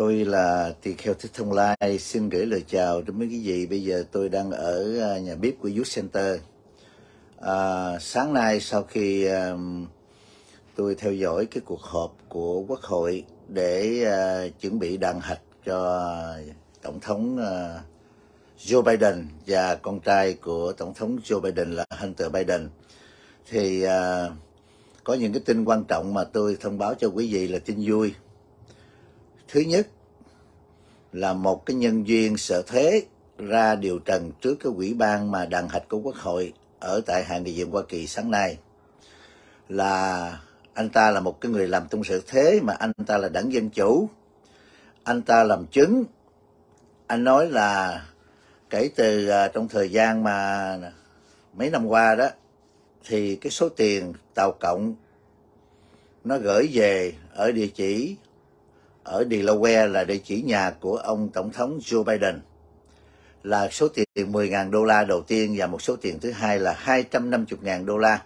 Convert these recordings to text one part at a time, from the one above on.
Tôi là Tiệc Heo Thích Thông Lai, xin gửi lời chào đến mấy quý vị. Bây giờ tôi đang ở à, nhà bếp của Youth Center. À, sáng nay sau khi à, tôi theo dõi cái cuộc họp của Quốc hội để à, chuẩn bị đàn hạch cho Tổng thống à, Joe Biden và con trai của Tổng thống Joe Biden là Hunter Biden, thì à, có những cái tin quan trọng mà tôi thông báo cho quý vị là tin vui Thứ nhất là một cái nhân duyên sở thế ra điều trần trước cái quỹ ban mà đàn hạch của Quốc hội ở tại Hạ nghị viện Hoa Kỳ sáng nay là anh ta là một cái người làm tung sự thế mà anh ta là đảng Dân Chủ. Anh ta làm chứng. Anh nói là kể từ à, trong thời gian mà mấy năm qua đó thì cái số tiền Tàu Cộng nó gửi về ở địa chỉ ở Delaware là địa chỉ nhà của ông Tổng thống Joe Biden là số tiền 10.000 đô la đầu tiên và một số tiền thứ hai là 250.000 đô la.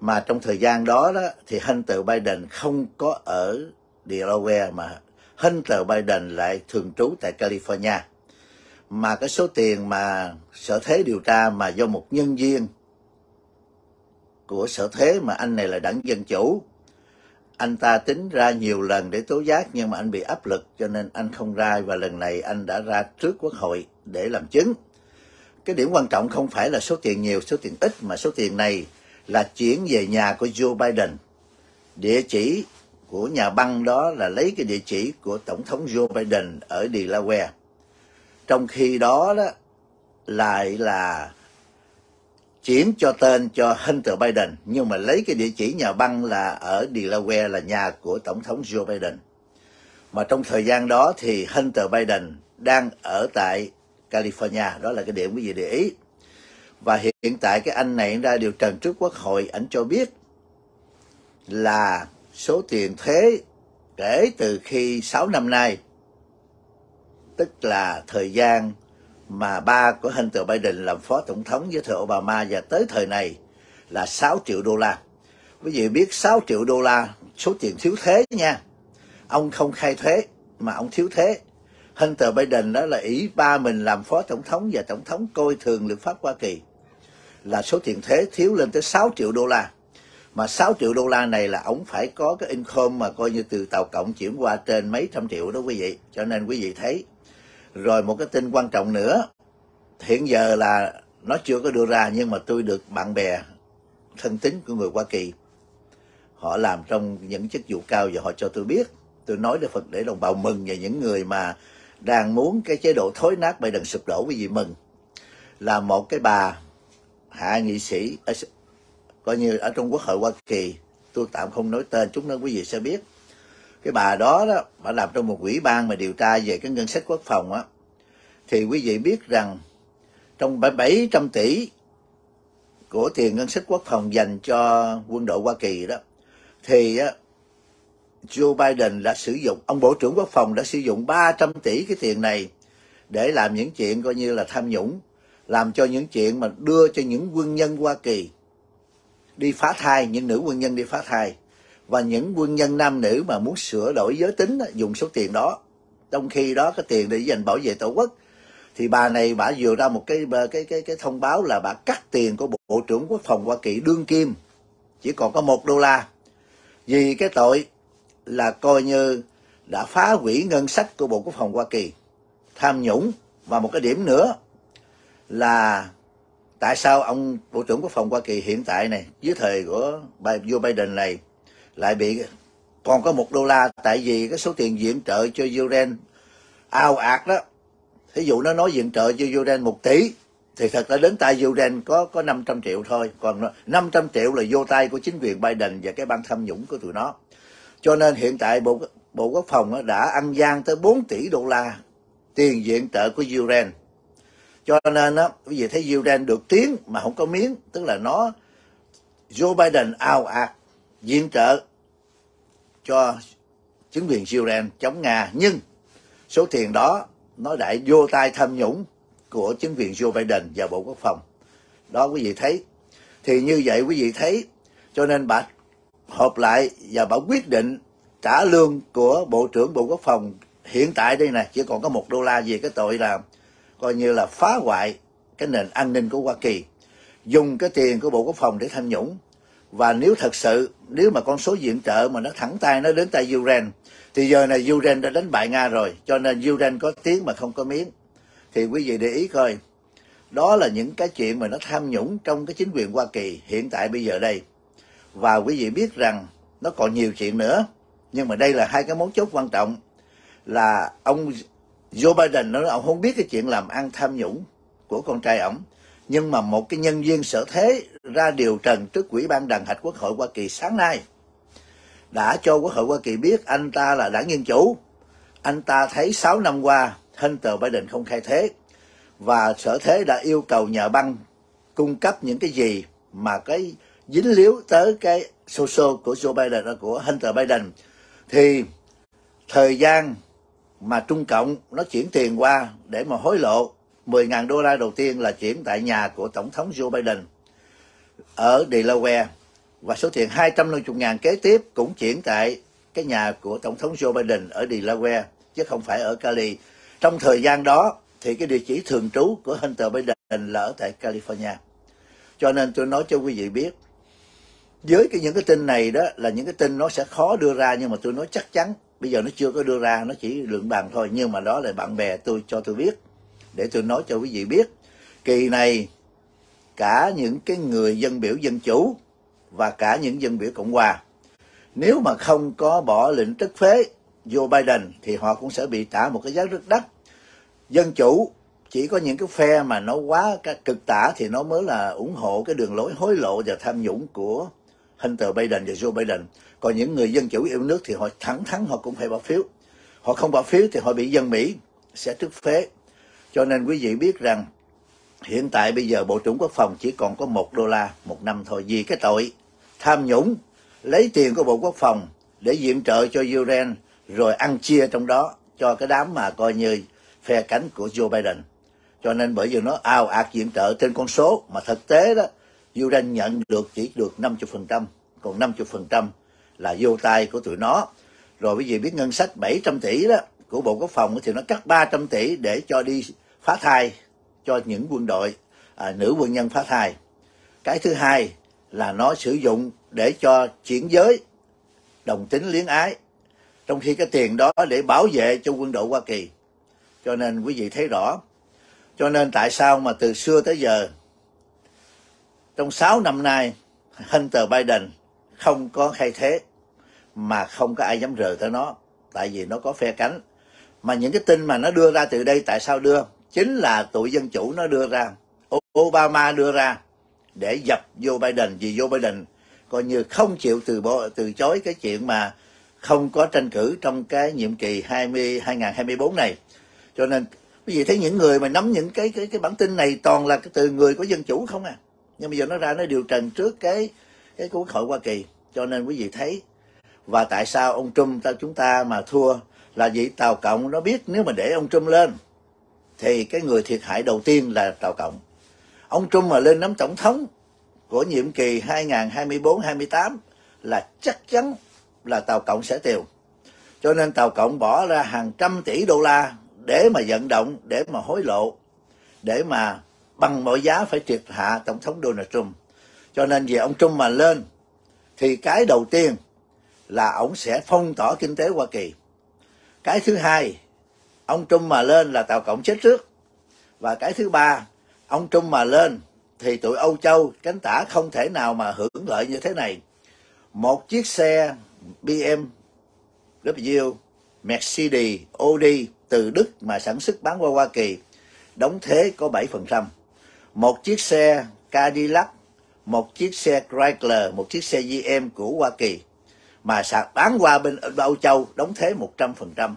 Mà trong thời gian đó, đó thì Hunter Biden không có ở Delaware mà Hunter Biden lại thường trú tại California. Mà cái số tiền mà sở thế điều tra mà do một nhân viên của sở thế mà anh này là đảng Dân Chủ anh ta tính ra nhiều lần để tố giác nhưng mà anh bị áp lực cho nên anh không ra và lần này anh đã ra trước quốc hội để làm chứng. Cái điểm quan trọng không phải là số tiền nhiều, số tiền ít mà số tiền này là chuyển về nhà của Joe Biden. Địa chỉ của nhà băng đó là lấy cái địa chỉ của Tổng thống Joe Biden ở Delaware. Trong khi đó, đó lại là chuyển cho tên cho Hunter Biden nhưng mà lấy cái địa chỉ nhà băng là ở Delaware là nhà của Tổng thống Joe Biden. Mà trong thời gian đó thì Hunter Biden đang ở tại California, đó là cái điểm quý vị để ý. Và hiện tại cái anh này ra điều trần trước quốc hội, ảnh cho biết là số tiền thuế kể từ khi 6 năm nay, tức là thời gian mà ba của Hunter Biden làm phó tổng thống với thời Obama và tới thời này là 6 triệu đô la. Quý vị biết 6 triệu đô la số tiền thiếu thế nha. Ông không khai thuế mà ông thiếu thế. Hunter Biden đó là ý ba mình làm phó tổng thống và tổng thống coi thường luật pháp Hoa Kỳ là số tiền thuế thiếu lên tới 6 triệu đô la. Mà 6 triệu đô la này là ông phải có cái income mà coi như từ tàu cộng chuyển qua trên mấy trăm triệu đó quý vị. Cho nên quý vị thấy rồi một cái tin quan trọng nữa, hiện giờ là nó chưa có đưa ra nhưng mà tôi được bạn bè thân tín của người Hoa Kỳ họ làm trong những chức vụ cao và họ cho tôi biết tôi nói để phật để đồng bào mừng và những người mà đang muốn cái chế độ thối nát bây đần sụp đổ quý vị mừng là một cái bà hạ nghị sĩ coi như ở trong quốc hội hoa kỳ tôi tạm không nói tên chúng nó quý vị sẽ biết cái bà đó đó bà làm trong một ủy ban mà điều tra về cái ngân sách quốc phòng á thì quý vị biết rằng trong 700 tỷ của tiền ngân sách quốc phòng dành cho quân đội Hoa Kỳ đó thì Joe Biden đã sử dụng ông bộ trưởng quốc phòng đã sử dụng 300 tỷ cái tiền này để làm những chuyện coi như là tham nhũng làm cho những chuyện mà đưa cho những quân nhân Hoa Kỳ đi phá thai những nữ quân nhân đi phá thai và những quân nhân nam nữ mà muốn sửa đổi giới tính dùng số tiền đó trong khi đó cái tiền để dành bảo vệ tổ quốc thì bà này bà vừa ra một cái cái cái cái thông báo là bà cắt tiền của bộ trưởng quốc phòng hoa kỳ đương kim chỉ còn có một đô la vì cái tội là coi như đã phá hủy ngân sách của bộ quốc phòng hoa kỳ tham nhũng và một cái điểm nữa là tại sao ông bộ trưởng quốc phòng hoa kỳ hiện tại này dưới thời của vua biden này lại bị còn có một đô la tại vì cái số tiền viện trợ cho Ukraine ao ạt đó thí dụ nó nói viện trợ cho Ukraine một tỷ thì thật ra đến tay Ukraine có có 500 triệu thôi còn 500 triệu là vô tay của chính quyền Biden và cái ban tham nhũng của tụi nó cho nên hiện tại bộ bộ quốc phòng đã ăn gian tới 4 tỷ đô la tiền viện trợ của Ukraine cho nên á quý vị thấy Ukraine được tiếng mà không có miếng tức là nó Joe Biden ao ạt viện trợ cho chính quyền Syria chống Nga nhưng số tiền đó nó lại vô tay tham nhũng của chính quyền Joe Biden và Bộ Quốc phòng. Đó quý vị thấy. Thì như vậy quý vị thấy cho nên bà họp lại và bà quyết định trả lương của Bộ trưởng Bộ Quốc phòng hiện tại đây nè chỉ còn có một đô la về cái tội là coi như là phá hoại cái nền an ninh của Hoa Kỳ dùng cái tiền của Bộ Quốc phòng để tham nhũng và nếu thật sự nếu mà con số viện trợ mà nó thẳng tay nó đến tay Ukraine thì giờ này Ukraine đã đánh bại Nga rồi cho nên Ukraine có tiếng mà không có miếng thì quý vị để ý coi đó là những cái chuyện mà nó tham nhũng trong cái chính quyền Hoa Kỳ hiện tại bây giờ đây và quý vị biết rằng nó còn nhiều chuyện nữa nhưng mà đây là hai cái mấu chốt quan trọng là ông Joe Biden nói ông không biết cái chuyện làm ăn tham nhũng của con trai ổng nhưng mà một cái nhân viên sở thế ra điều trần trước Ủy ban đàn hạch Quốc hội Hoa Kỳ sáng nay đã cho Quốc hội Hoa Kỳ biết anh ta là đảng Dân Chủ. Anh ta thấy 6 năm qua Hunter Biden không khai thế và sở thế đã yêu cầu nhờ băng cung cấp những cái gì mà cái dính líu tới cái social của Joe Biden à, của Hunter Biden thì thời gian mà Trung Cộng nó chuyển tiền qua để mà hối lộ 10.000 đô la đầu tiên là chuyển tại nhà của Tổng thống Joe Biden ở Delaware và số tiền 250.000 kế tiếp cũng chuyển tại cái nhà của Tổng thống Joe Biden ở Delaware chứ không phải ở Cali. Trong thời gian đó thì cái địa chỉ thường trú của Hunter Biden là ở tại California. Cho nên tôi nói cho quý vị biết với cái những cái tin này đó là những cái tin nó sẽ khó đưa ra nhưng mà tôi nói chắc chắn bây giờ nó chưa có đưa ra nó chỉ lượng bàn thôi nhưng mà đó là bạn bè tôi cho tôi biết để tôi nói cho quý vị biết kỳ này cả những cái người dân biểu dân chủ và cả những dân biểu cộng hòa nếu mà không có bỏ lệnh trức phế Joe Biden thì họ cũng sẽ bị trả một cái giá rất đắt dân chủ chỉ có những cái phe mà nó quá cực tả thì nó mới là ủng hộ cái đường lối hối lộ và tham nhũng của Hunter Biden và Joe Biden còn những người dân chủ yêu nước thì họ thẳng thắn họ cũng phải bỏ phiếu họ không bỏ phiếu thì họ bị dân Mỹ sẽ trức phế cho nên quý vị biết rằng hiện tại bây giờ Bộ trưởng Quốc phòng chỉ còn có 1 đô la một năm thôi vì cái tội tham nhũng lấy tiền của Bộ Quốc phòng để viện trợ cho Ukraine rồi ăn chia trong đó cho cái đám mà coi như phe cánh của Joe Biden. Cho nên bởi vì nó ao ạt viện trợ trên con số mà thực tế đó Ukraine nhận được chỉ được 50%, còn 50% là vô tay của tụi nó. Rồi quý vị biết ngân sách 700 tỷ đó của Bộ Quốc phòng thì nó cắt 300 tỷ để cho đi phá thai cho những quân đội à, nữ quân nhân phá thai cái thứ hai là nó sử dụng để cho chuyển giới đồng tính liên ái trong khi cái tiền đó để bảo vệ cho quân đội hoa kỳ cho nên quý vị thấy rõ cho nên tại sao mà từ xưa tới giờ trong 6 năm nay Hunter Biden không có khai thế mà không có ai dám rời tới nó tại vì nó có phe cánh mà những cái tin mà nó đưa ra từ đây tại sao đưa chính là tụi dân chủ nó đưa ra Obama đưa ra để dập Joe Biden vì Joe Biden coi như không chịu từ bỏ từ chối cái chuyện mà không có tranh cử trong cái nhiệm kỳ 20 2024 này. Cho nên quý vị thấy những người mà nắm những cái cái cái bản tin này toàn là từ người của dân chủ không à. Nhưng bây giờ nó ra nó điều trần trước cái cái quốc hội Hoa Kỳ. Cho nên quý vị thấy và tại sao ông Trump ta chúng ta mà thua là vì Tàu Cộng nó biết nếu mà để ông Trump lên thì cái người thiệt hại đầu tiên là Tàu Cộng. Ông Trung mà lên nắm tổng thống của nhiệm kỳ 2024-28 là chắc chắn là Tàu Cộng sẽ tiêu. Cho nên Tàu Cộng bỏ ra hàng trăm tỷ đô la để mà vận động, để mà hối lộ, để mà bằng mọi giá phải triệt hạ Tổng thống Donald Trump. Cho nên về ông Trump mà lên thì cái đầu tiên là ông sẽ phong tỏa kinh tế Hoa Kỳ. Cái thứ hai ông Trung mà lên là Tàu Cộng chết trước. Và cái thứ ba, ông Trung mà lên thì tụi Âu Châu cánh tả không thể nào mà hưởng lợi như thế này. Một chiếc xe BMW, Mercedes, Audi từ Đức mà sản xuất bán qua Hoa Kỳ đóng thế có 7%. Một chiếc xe Cadillac, một chiếc xe Chrysler, một chiếc xe GM của Hoa Kỳ mà sạc bán qua bên Âu Châu đóng thế 100%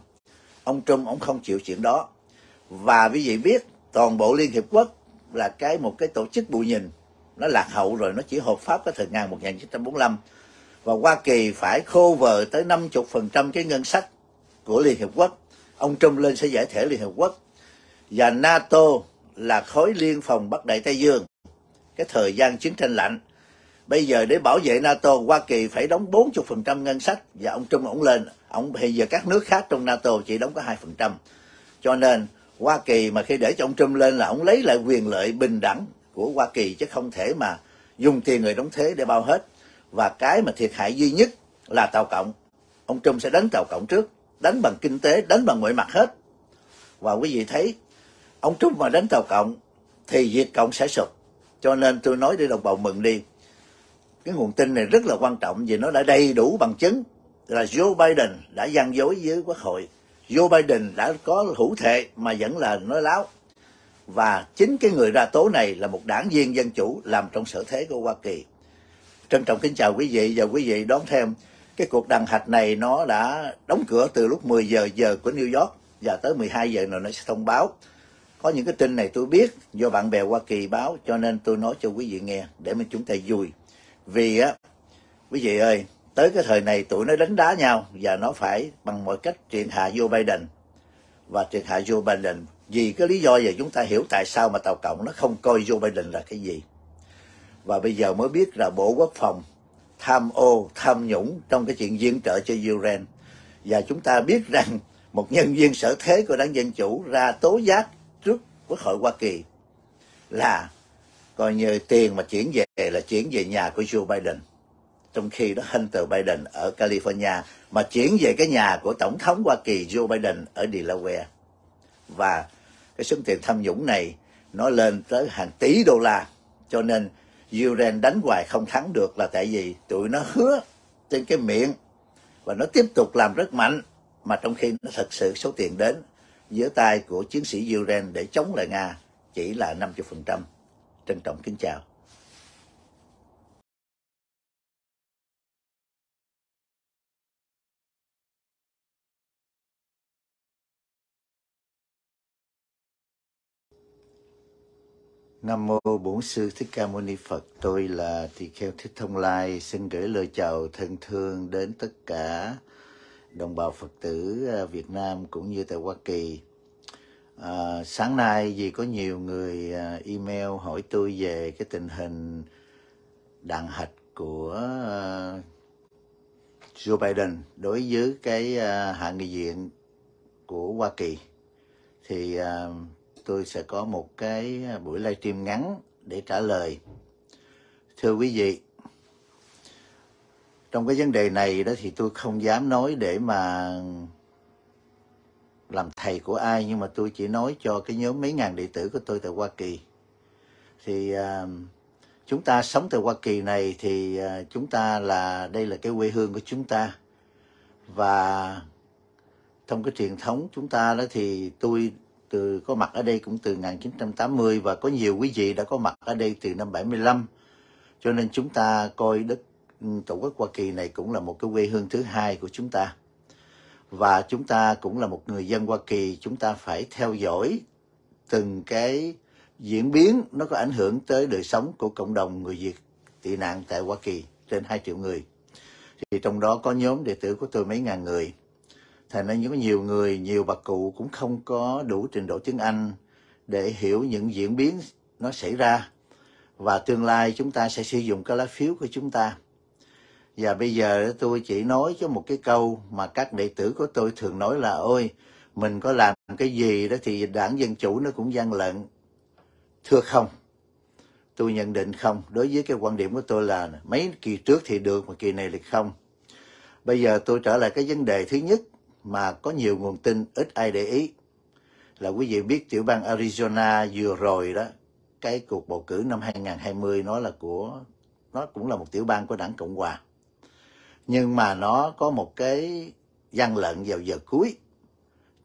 ông Trump ông không chịu chuyện đó và quý vị biết toàn bộ Liên Hiệp Quốc là cái một cái tổ chức bù nhìn nó lạc hậu rồi nó chỉ hợp pháp cái thời ngàn 1945 và Hoa Kỳ phải khô vờ tới 50% cái ngân sách của Liên Hiệp Quốc ông Trump lên sẽ giải thể Liên Hiệp Quốc và NATO là khối liên phòng Bắc Đại Tây Dương cái thời gian chiến tranh lạnh Bây giờ để bảo vệ NATO, Hoa Kỳ phải đóng 40% ngân sách và ông Trung ổng lên. Ông thì giờ các nước khác trong NATO chỉ đóng có 2%. Cho nên Hoa Kỳ mà khi để cho ông Trump lên là ông lấy lại quyền lợi bình đẳng của Hoa Kỳ chứ không thể mà dùng tiền người đóng thuế để bao hết. Và cái mà thiệt hại duy nhất là Tàu Cộng. Ông Trump sẽ đánh Tàu Cộng trước, đánh bằng kinh tế, đánh bằng mọi mặt hết. Và quý vị thấy, ông Trump mà đánh Tàu Cộng thì Việt Cộng sẽ sụp. Cho nên tôi nói để đồng bào mừng đi cái nguồn tin này rất là quan trọng vì nó đã đầy đủ bằng chứng là Joe Biden đã gian dối với quốc hội Joe Biden đã có hữu thệ mà vẫn là nói láo và chính cái người ra tố này là một đảng viên dân chủ làm trong sở thế của Hoa Kỳ trân trọng kính chào quý vị và quý vị đón thêm cái cuộc đàn hạch này nó đã đóng cửa từ lúc 10 giờ giờ của New York và tới 12 giờ rồi nó sẽ thông báo có những cái tin này tôi biết do bạn bè Hoa Kỳ báo cho nên tôi nói cho quý vị nghe để mà chúng ta vui vì á quý vị ơi tới cái thời này tụi nó đánh đá nhau và nó phải bằng mọi cách triệt hạ Joe Biden và triệt hạ Joe Biden vì cái lý do giờ chúng ta hiểu tại sao mà Tàu Cộng nó không coi Joe Biden là cái gì và bây giờ mới biết là Bộ Quốc phòng tham ô, tham nhũng trong cái chuyện viện trợ cho Ukraine và chúng ta biết rằng một nhân viên sở thế của đảng Dân Chủ ra tố giác trước Quốc hội Hoa Kỳ là coi như tiền mà chuyển về là chuyển về nhà của Joe Biden trong khi đó Hunter Biden ở California mà chuyển về cái nhà của Tổng thống Hoa Kỳ Joe Biden ở Delaware và cái số tiền tham nhũng này nó lên tới hàng tỷ đô la cho nên Ukraine đánh hoài không thắng được là tại vì tụi nó hứa trên cái miệng và nó tiếp tục làm rất mạnh mà trong khi nó thật sự số tiền đến giữa tay của chiến sĩ Ukraine để chống lại Nga chỉ là 50%. Trân trọng kính chào. Nam mô Bổn sư Thích Ca Mâu Ni Phật. Tôi là Tỳ kheo Thích Thông Lai xin gửi lời chào thân thương đến tất cả đồng bào Phật tử à, Việt Nam cũng như tại Hoa Kỳ à, sáng nay vì có nhiều người ờ, email hỏi tôi về cái tình hình đàn hạch của ờ, Joe Biden đối với cái uh, hạ nghị viện của Hoa Kỳ thì uh, tôi sẽ có một cái buổi livestream ngắn để trả lời thưa quý vị trong cái vấn đề này đó thì tôi không dám nói để mà làm thầy của ai nhưng mà tôi chỉ nói cho cái nhóm mấy ngàn đệ tử của tôi tại Hoa Kỳ thì uh, chúng ta sống tại Hoa Kỳ này thì uh, chúng ta là đây là cái quê hương của chúng ta và trong cái truyền thống chúng ta đó thì tôi từ có mặt ở đây cũng từ 1980 và có nhiều quý vị đã có mặt ở đây từ năm 75 cho nên chúng ta coi đất ừ, Tổ quốc Hoa Kỳ này cũng là một cái quê hương thứ hai của chúng ta và chúng ta cũng là một người dân Hoa Kỳ chúng ta phải theo dõi từng cái diễn biến nó có ảnh hưởng tới đời sống của cộng đồng người Việt tị nạn tại Hoa Kỳ trên 2 triệu người thì trong đó có nhóm đệ tử của tôi mấy ngàn người thành ra có nhiều người nhiều bà cụ cũng không có đủ trình độ tiếng Anh để hiểu những diễn biến nó xảy ra và tương lai chúng ta sẽ sử dụng cái lá phiếu của chúng ta và bây giờ tôi chỉ nói cho một cái câu mà các đệ tử của tôi thường nói là ôi, mình có làm cái gì đó thì đảng Dân Chủ nó cũng gian lận. Thưa không, tôi nhận định không. Đối với cái quan điểm của tôi là mấy kỳ trước thì được mà kỳ này thì không. Bây giờ tôi trở lại cái vấn đề thứ nhất mà có nhiều nguồn tin ít ai để ý. Là quý vị biết tiểu bang Arizona vừa rồi đó, cái cuộc bầu cử năm 2020 nó là của, nó cũng là một tiểu bang của đảng Cộng Hòa nhưng mà nó có một cái gian lận vào giờ cuối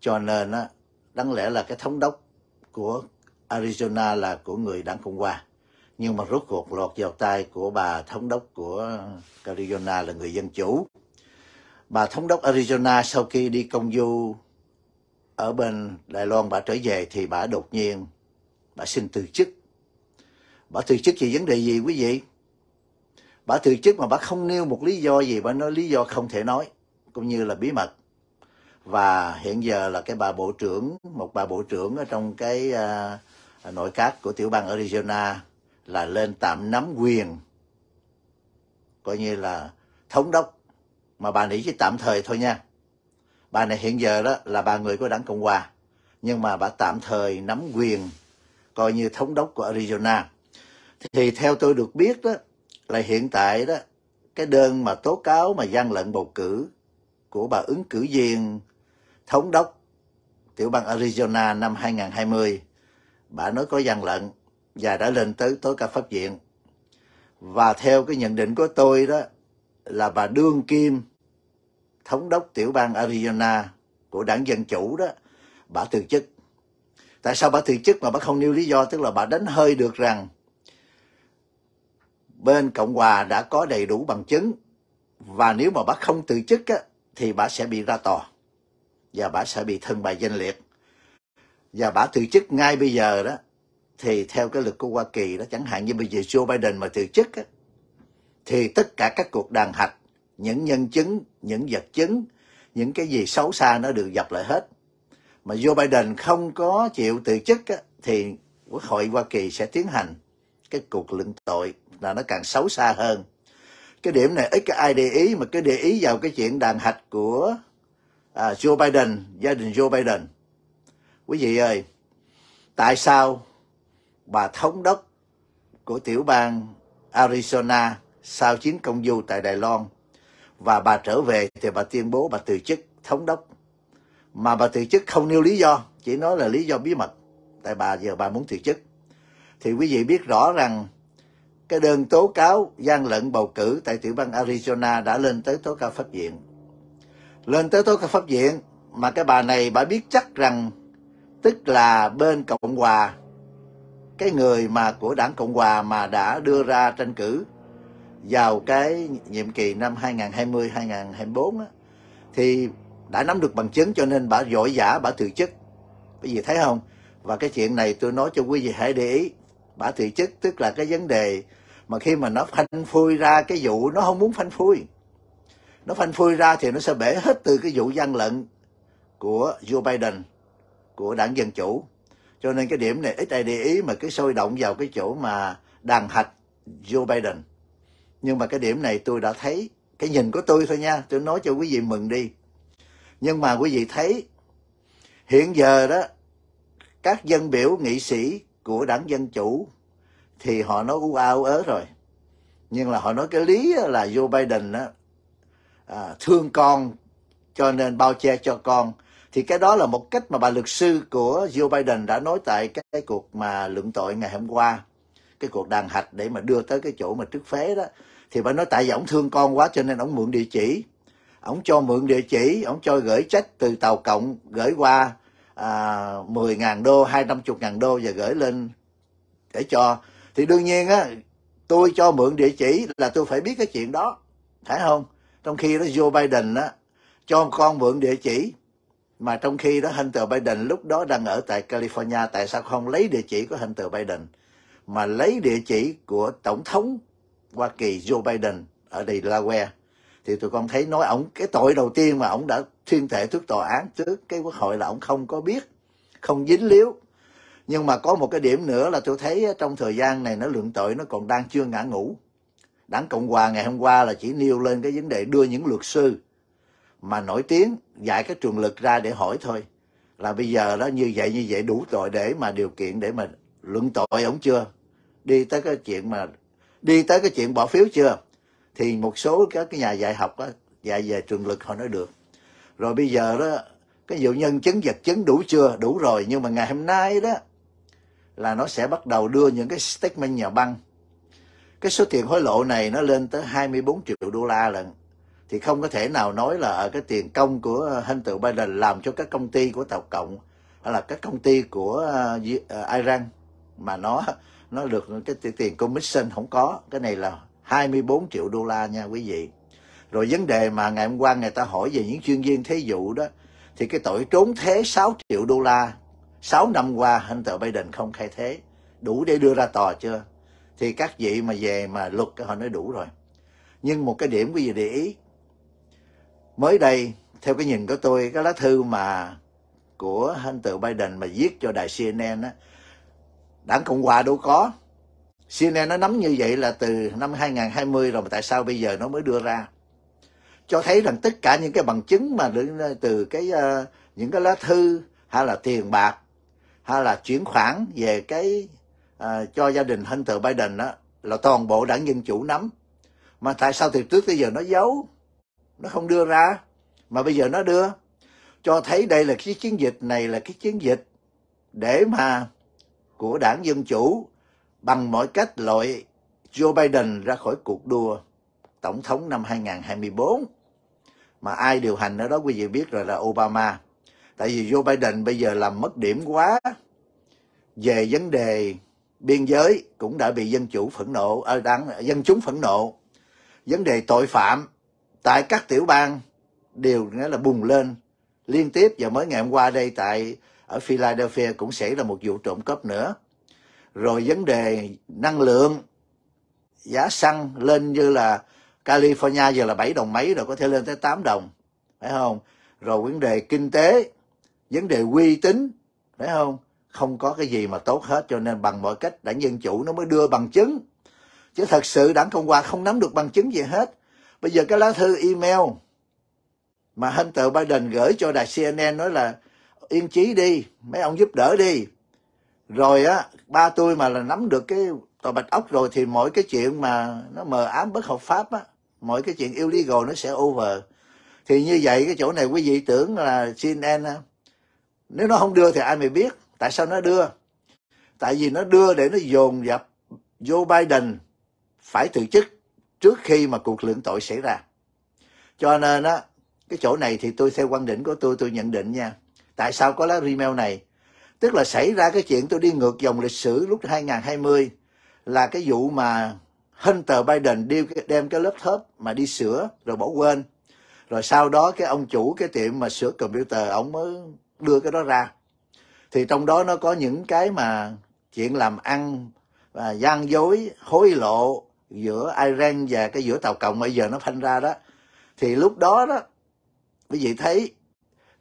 cho nên á đáng lẽ là cái thống đốc của Arizona là của người đảng Cộng hòa nhưng mà rốt cuộc lọt vào tay của bà thống đốc của Arizona là người dân chủ bà thống đốc Arizona sau khi đi công du ở bên Đài Loan bà trở về thì bà đột nhiên bà xin từ chức bà từ chức vì vấn đề gì quý vị bà từ chức mà bà không nêu một lý do gì bà nói lý do không thể nói cũng như là bí mật và hiện giờ là cái bà bộ trưởng một bà bộ trưởng ở trong cái uh, nội các của tiểu bang Arizona là lên tạm nắm quyền coi như là thống đốc mà bà nghĩ chỉ tạm thời thôi nha bà này hiện giờ đó là bà người của đảng cộng hòa nhưng mà bà tạm thời nắm quyền coi như thống đốc của Arizona thì theo tôi được biết đó là hiện tại đó cái đơn mà tố cáo mà gian lận bầu cử của bà ứng cử viên thống đốc tiểu bang Arizona năm 2020 bà nói có gian lận và đã lên tới tối cao pháp viện và theo cái nhận định của tôi đó là bà đương kim thống đốc tiểu bang Arizona của đảng Dân Chủ đó, bà từ chức. Tại sao bà từ chức mà bà không nêu lý do? Tức là bà đánh hơi được rằng bên Cộng Hòa đã có đầy đủ bằng chứng và nếu mà bà không từ chức á, thì bà sẽ bị ra tòa và bà sẽ bị thân bài danh liệt và bà từ chức ngay bây giờ đó thì theo cái luật của Hoa Kỳ đó chẳng hạn như bây giờ Joe Biden mà từ chức á, thì tất cả các cuộc đàn hạch những nhân chứng những vật chứng những cái gì xấu xa nó được dập lại hết mà Joe Biden không có chịu từ chức á, thì Quốc hội Hoa Kỳ sẽ tiến hành cái cuộc luận tội là nó càng xấu xa hơn cái điểm này ít cái ai để ý mà cái để ý vào cái chuyện đàn hạch của à, Joe Biden gia đình Joe Biden quý vị ơi tại sao bà thống đốc của tiểu bang Arizona sau chiến công du tại Đài Loan và bà trở về thì bà tuyên bố bà từ chức thống đốc mà bà từ chức không nêu lý do chỉ nói là lý do bí mật tại bà giờ bà muốn từ chức thì quý vị biết rõ rằng cái đơn tố cáo gian lận bầu cử tại tiểu bang Arizona đã lên tới tố cao pháp viện. Lên tới tố cao pháp viện mà cái bà này bà biết chắc rằng tức là bên Cộng hòa cái người mà của đảng Cộng hòa mà đã đưa ra tranh cử vào cái nhiệm kỳ năm 2020-2024 thì đã nắm được bằng chứng cho nên bà dội giả bà từ chức. Bởi vì thấy không? Và cái chuyện này tôi nói cho quý vị hãy để ý. Bà từ chức tức là cái vấn đề mà khi mà nó phanh phui ra cái vụ nó không muốn phanh phui nó phanh phui ra thì nó sẽ bể hết từ cái vụ gian lận của Joe Biden của đảng Dân Chủ cho nên cái điểm này ít ai để ý mà cứ sôi động vào cái chỗ mà đàn hạch Joe Biden nhưng mà cái điểm này tôi đã thấy cái nhìn của tôi thôi nha tôi nói cho quý vị mừng đi nhưng mà quý vị thấy hiện giờ đó các dân biểu nghị sĩ của đảng Dân Chủ thì họ nói u ao ớ rồi nhưng là họ nói cái lý là Joe Biden á à, thương con cho nên bao che cho con thì cái đó là một cách mà bà luật sư của Joe Biden đã nói tại cái, cái cuộc mà luận tội ngày hôm qua cái cuộc đàn hạch để mà đưa tới cái chỗ mà trước phế đó thì bà nói tại vì ổng thương con quá cho nên ổng mượn địa chỉ ổng cho mượn địa chỉ ổng cho gửi trách từ tàu cộng gửi qua à, 10.000 đô 250.000 đô và gửi lên để cho thì đương nhiên á tôi cho mượn địa chỉ là tôi phải biết cái chuyện đó phải không trong khi đó Joe Biden á cho con mượn địa chỉ mà trong khi đó Hunter Biden lúc đó đang ở tại California tại sao không lấy địa chỉ của Hunter Biden mà lấy địa chỉ của tổng thống Hoa Kỳ Joe Biden ở Delaware thì tụi con thấy nói ổng cái tội đầu tiên mà ổng đã tuyên thể trước tòa án trước cái quốc hội là ổng không có biết không dính líu nhưng mà có một cái điểm nữa là tôi thấy trong thời gian này nó lượng tội nó còn đang chưa ngã ngủ đảng cộng hòa ngày hôm qua là chỉ nêu lên cái vấn đề đưa những luật sư mà nổi tiếng dạy các trường lực ra để hỏi thôi là bây giờ đó như vậy như vậy đủ tội để mà điều kiện để mà luận tội ổng chưa đi tới cái chuyện mà đi tới cái chuyện bỏ phiếu chưa thì một số các cái nhà dạy học đó, dạy về trường lực họ nói được rồi bây giờ đó cái vụ nhân chứng vật chứng đủ chưa đủ rồi nhưng mà ngày hôm nay đó là nó sẽ bắt đầu đưa những cái statement nhà băng cái số tiền hối lộ này nó lên tới 24 triệu đô la lần thì không có thể nào nói là à, cái tiền công của Hunter Biden làm cho các công ty của Tàu Cộng hay là các công ty của à, à, Iran mà nó nó được cái tiền commission không có cái này là 24 triệu đô la nha quý vị rồi vấn đề mà ngày hôm qua người ta hỏi về những chuyên viên thí dụ đó thì cái tội trốn thế 6 triệu đô la 6 năm qua anh tờ Biden không khai thế đủ để đưa ra tòa chưa thì các vị mà về mà luật họ nói đủ rồi nhưng một cái điểm quý vị để ý mới đây theo cái nhìn của tôi cái lá thư mà của Hunter Biden mà viết cho đài CNN á đảng Cộng hòa đâu có CNN nó nắm như vậy là từ năm 2020 rồi mà tại sao bây giờ nó mới đưa ra cho thấy rằng tất cả những cái bằng chứng mà từ cái uh, những cái lá thư hay là tiền bạc hay là chuyển khoản về cái à, cho gia đình thân từ Biden đó là toàn bộ đảng Dân Chủ nắm. Mà tại sao thì trước tới giờ nó giấu, nó không đưa ra, mà bây giờ nó đưa. Cho thấy đây là cái chiến dịch này là cái chiến dịch để mà của đảng Dân Chủ bằng mọi cách loại Joe Biden ra khỏi cuộc đua tổng thống năm 2024. Mà ai điều hành ở đó quý vị biết rồi là Obama tại vì Joe Biden bây giờ làm mất điểm quá về vấn đề biên giới cũng đã bị dân chủ phẫn nộ à, đáng, dân chúng phẫn nộ vấn đề tội phạm tại các tiểu bang đều nghĩa là bùng lên liên tiếp và mới ngày hôm qua đây tại ở Philadelphia cũng xảy ra một vụ trộm cắp nữa rồi vấn đề năng lượng giá xăng lên như là California giờ là 7 đồng mấy rồi có thể lên tới 8 đồng phải không rồi vấn đề kinh tế vấn đề uy tín phải không không có cái gì mà tốt hết cho nên bằng mọi cách đảng dân chủ nó mới đưa bằng chứng chứ thật sự đảng cộng hòa không nắm được bằng chứng gì hết bây giờ cái lá thư email mà Hunter Biden gửi cho đài CNN nói là yên chí đi mấy ông giúp đỡ đi rồi á ba tôi mà là nắm được cái tòa bạch ốc rồi thì mọi cái chuyện mà nó mờ ám bất hợp pháp á mọi cái chuyện illegal nó sẽ over thì như vậy cái chỗ này quý vị tưởng là CNN á nếu nó không đưa thì ai mày biết tại sao nó đưa tại vì nó đưa để nó dồn dập Joe Biden phải từ chức trước khi mà cuộc lượng tội xảy ra cho nên á cái chỗ này thì tôi theo quan định của tôi tôi nhận định nha tại sao có lá email này tức là xảy ra cái chuyện tôi đi ngược dòng lịch sử lúc 2020 là cái vụ mà Hunter Biden đi đem cái laptop mà đi sửa rồi bỏ quên rồi sau đó cái ông chủ cái tiệm mà sửa computer ông mới đưa cái đó ra thì trong đó nó có những cái mà chuyện làm ăn và gian dối hối lộ giữa Iran và cái giữa Tàu Cộng bây giờ nó phanh ra đó thì lúc đó đó quý vị thấy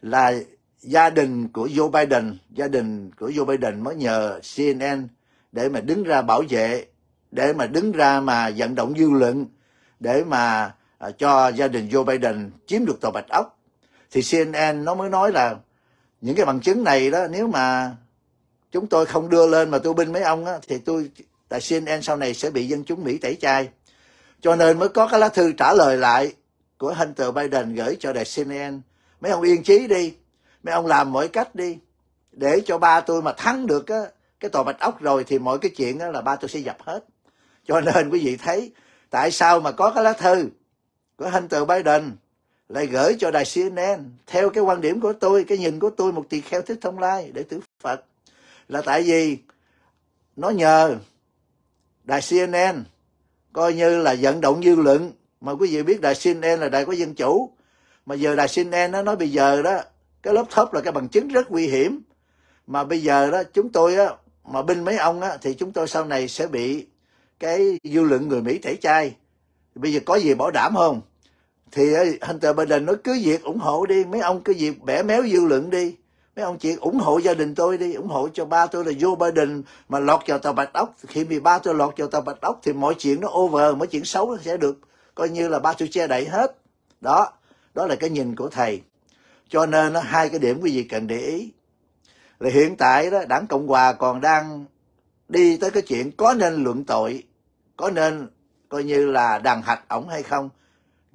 là gia đình của Joe Biden gia đình của Joe Biden mới nhờ CNN để mà đứng ra bảo vệ để mà đứng ra mà vận động dư luận để mà à, cho gia đình Joe Biden chiếm được tàu Bạch Ốc thì CNN nó mới nói là những cái bằng chứng này đó nếu mà chúng tôi không đưa lên mà tôi binh mấy ông á, thì tôi tại CNN sau này sẽ bị dân chúng Mỹ tẩy chay. Cho nên mới có cái lá thư trả lời lại của Hunter Biden gửi cho đài CNN. Mấy ông yên chí đi, mấy ông làm mọi cách đi. Để cho ba tôi mà thắng được á, cái tòa bạch ốc rồi thì mọi cái chuyện đó là ba tôi sẽ dập hết. Cho nên quý vị thấy tại sao mà có cái lá thư của Hunter Biden lại gửi cho đài CNN theo cái quan điểm của tôi, cái nhìn của tôi một tỳ kheo thích thông lai để tử Phật là tại vì nó nhờ đài CNN coi như là vận động dư luận mà quý vị biết đài CNN là đài có dân chủ mà giờ đài CNN nó nói bây giờ đó cái lớp laptop là cái bằng chứng rất nguy hiểm mà bây giờ đó chúng tôi á mà binh mấy ông á thì chúng tôi sau này sẽ bị cái dư luận người Mỹ thể chay bây giờ có gì bảo đảm không thì ờ, Hunter Biden nói cứ việc ủng hộ đi mấy ông cứ việc bẻ méo dư luận đi mấy ông chị ủng hộ gia đình tôi đi ủng hộ cho ba tôi là Joe Biden mà lọt vào tàu bạch ốc khi bị ba tôi lọt vào tàu bạch ốc thì mọi chuyện nó over mọi chuyện xấu nó sẽ được coi như là ba tôi che đậy hết đó đó là cái nhìn của thầy cho nên nó ờ, hai cái điểm quý vị cần để ý là hiện tại đó đảng cộng hòa còn đang đi tới cái chuyện có nên luận tội có nên coi như là đàn hạch ổng hay không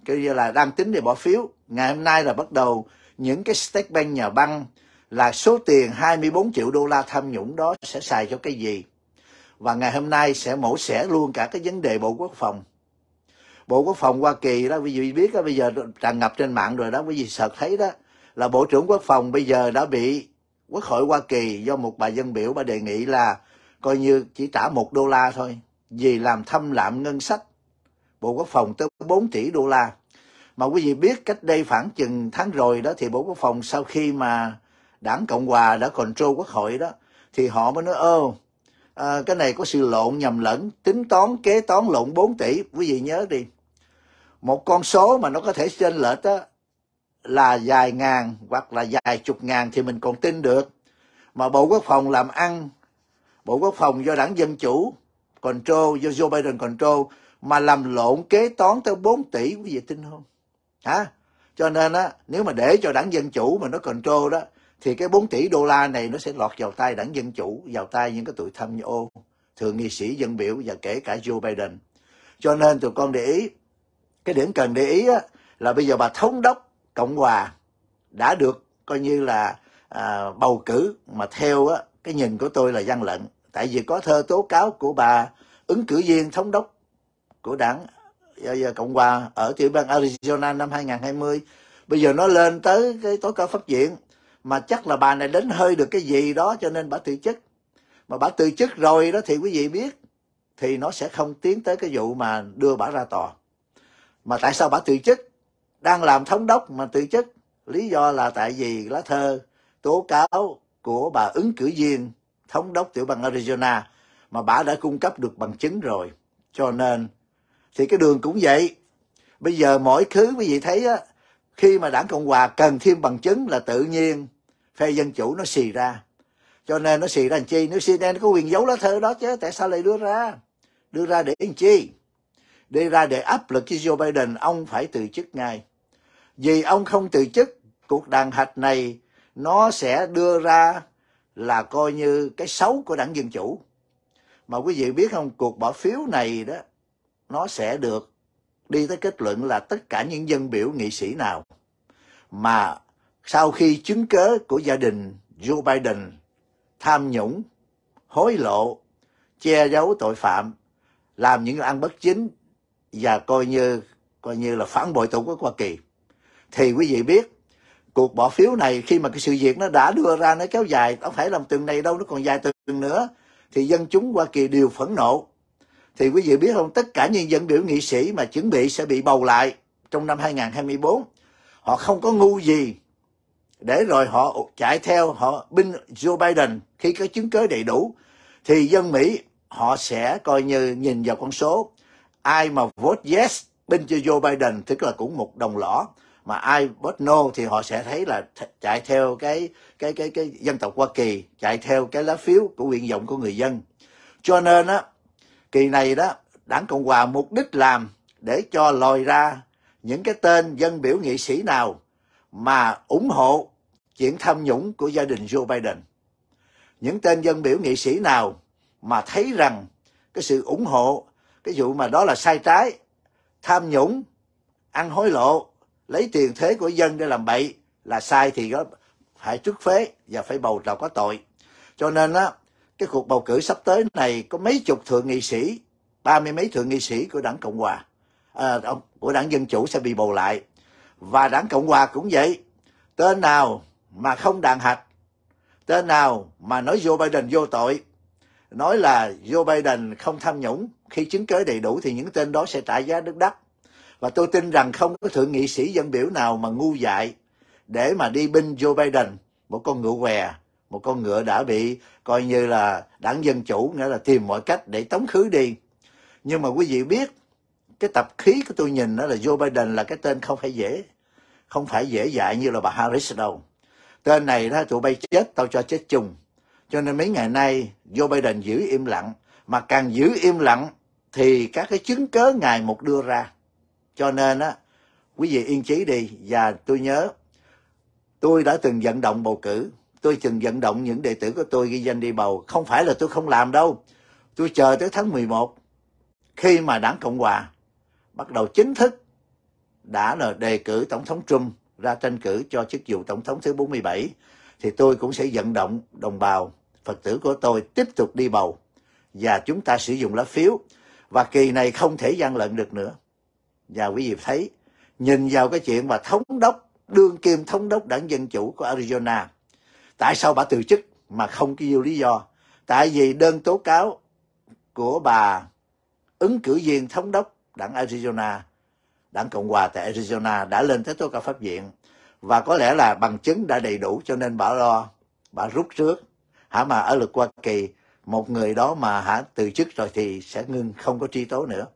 coi như là đang tính để bỏ phiếu ngày hôm nay là bắt đầu những cái statement nhà băng là số tiền 24 triệu đô la tham nhũng đó sẽ xài cho cái gì và ngày hôm nay sẽ mổ xẻ luôn cả cái vấn đề bộ quốc phòng bộ quốc phòng hoa kỳ đó quý vị biết đó bây giờ tràn ngập trên mạng rồi đó quý vị sợ thấy đó là bộ trưởng quốc phòng bây giờ đã bị quốc hội hoa kỳ do một bà dân biểu bà đề nghị là coi như chỉ trả một đô la thôi vì làm thâm lạm ngân sách Bộ Quốc phòng tới 4 tỷ đô la. Mà quý vị biết cách đây khoảng chừng tháng rồi đó thì Bộ Quốc phòng sau khi mà đảng Cộng Hòa đã control quốc hội đó thì họ mới nói ơ à, cái này có sự lộn nhầm lẫn tính toán kế toán lộn 4 tỷ quý vị nhớ đi một con số mà nó có thể chênh lệch đó là vài ngàn hoặc là vài chục ngàn thì mình còn tin được mà bộ quốc phòng làm ăn bộ quốc phòng do đảng dân chủ control do Joe Biden control mà làm lộn kế toán tới 4 tỷ quý vị tin không hả cho nên á nếu mà để cho đảng dân chủ mà nó control đó thì cái 4 tỷ đô la này nó sẽ lọt vào tay đảng dân chủ vào tay những cái tụi tham ô thượng nghị sĩ dân biểu và kể cả Joe Biden cho nên tụi con để ý cái điểm cần để ý á, là bây giờ bà thống đốc cộng hòa đã được coi như là à, bầu cử mà theo á, cái nhìn của tôi là gian lận tại vì có thơ tố cáo của bà ứng cử viên thống đốc của đảng Cộng hòa ở tiểu bang Arizona năm 2020 bây giờ nó lên tới cái tối cao phát triển mà chắc là bà này đến hơi được cái gì đó cho nên bà từ chức mà bà từ chức rồi đó thì quý vị biết thì nó sẽ không tiến tới cái vụ mà đưa bà ra tòa mà tại sao bà từ chức đang làm thống đốc mà từ chức lý do là tại vì lá thơ tố cáo của bà ứng cử viên thống đốc tiểu bang Arizona mà bà đã cung cấp được bằng chứng rồi cho nên thì cái đường cũng vậy bây giờ mỗi thứ quý vị thấy á khi mà đảng cộng hòa cần thêm bằng chứng là tự nhiên phe dân chủ nó xì ra cho nên nó xì ra làm chi nếu cnn có quyền giấu lá thư đó chứ tại sao lại đưa ra đưa ra để làm chi đưa ra để áp lực cho joe biden ông phải từ chức ngay vì ông không từ chức cuộc đàn hạch này nó sẽ đưa ra là coi như cái xấu của đảng dân chủ mà quý vị biết không cuộc bỏ phiếu này đó nó sẽ được đi tới kết luận là tất cả những dân biểu nghị sĩ nào mà sau khi chứng cớ của gia đình Joe Biden tham nhũng, hối lộ, che giấu tội phạm, làm những ăn bất chính và coi như coi như là phản bội tổ quốc Hoa Kỳ. Thì quý vị biết cuộc bỏ phiếu này khi mà cái sự việc nó đã đưa ra nó kéo dài, nó phải làm từng này đâu nó còn dài từng nữa thì dân chúng Hoa Kỳ đều phẫn nộ thì quý vị biết không, tất cả những dân biểu nghị sĩ mà chuẩn bị sẽ bị bầu lại trong năm 2024. Họ không có ngu gì để rồi họ chạy theo họ binh Joe Biden khi có chứng cứ đầy đủ. Thì dân Mỹ họ sẽ coi như nhìn vào con số. Ai mà vote yes bên cho Joe Biden tức là cũng một đồng lõ mà ai vote no thì họ sẽ thấy là chạy theo cái cái cái cái dân tộc Hoa Kỳ chạy theo cái lá phiếu của nguyện vọng của người dân cho nên á kỳ này đó đảng cộng hòa mục đích làm để cho lòi ra những cái tên dân biểu nghị sĩ nào mà ủng hộ chuyện tham nhũng của gia đình Joe Biden. Những tên dân biểu nghị sĩ nào mà thấy rằng cái sự ủng hộ cái vụ mà đó là sai trái, tham nhũng, ăn hối lộ, lấy tiền thế của dân để làm bậy là sai thì phải trước phế và phải bầu là có tội. Cho nên á cái cuộc bầu cử sắp tới này có mấy chục thượng nghị sĩ ba mươi mấy thượng nghị sĩ của đảng cộng hòa à, của đảng dân chủ sẽ bị bầu lại và đảng cộng hòa cũng vậy tên nào mà không đàn hạch tên nào mà nói joe biden vô tội nói là joe biden không tham nhũng khi chứng cứ đầy đủ thì những tên đó sẽ trả giá đức đắt và tôi tin rằng không có thượng nghị sĩ dân biểu nào mà ngu dại để mà đi binh joe biden một con ngựa què một con ngựa đã bị coi như là đảng Dân Chủ, nghĩa là tìm mọi cách để tống khứ đi. Nhưng mà quý vị biết, cái tập khí của tôi nhìn đó là Joe Biden là cái tên không phải dễ, không phải dễ dạy như là bà Harris đâu. Tên này đó, tụi bay chết, tao cho chết chung. Cho nên mấy ngày nay, Joe Biden giữ im lặng, mà càng giữ im lặng thì các cái chứng cớ ngày một đưa ra. Cho nên á, quý vị yên trí đi, và tôi nhớ, tôi đã từng vận động bầu cử tôi chừng vận động những đệ tử của tôi ghi danh đi bầu không phải là tôi không làm đâu tôi chờ tới tháng 11 khi mà đảng cộng hòa bắt đầu chính thức đã là đề cử tổng thống trump ra tranh cử cho chức vụ tổng thống thứ 47 thì tôi cũng sẽ vận động đồng bào phật tử của tôi tiếp tục đi bầu và chúng ta sử dụng lá phiếu và kỳ này không thể gian lận được nữa và quý vị thấy nhìn vào cái chuyện mà thống đốc đương kim thống đốc đảng dân chủ của arizona tại sao bà từ chức mà không kêu lý do tại vì đơn tố cáo của bà ứng cử viên thống đốc đảng Arizona đảng Cộng hòa tại Arizona đã lên tới tối cao pháp viện và có lẽ là bằng chứng đã đầy đủ cho nên bà lo bà rút trước hả mà ở luật Hoa Kỳ một người đó mà hả từ chức rồi thì sẽ ngưng không có truy tố nữa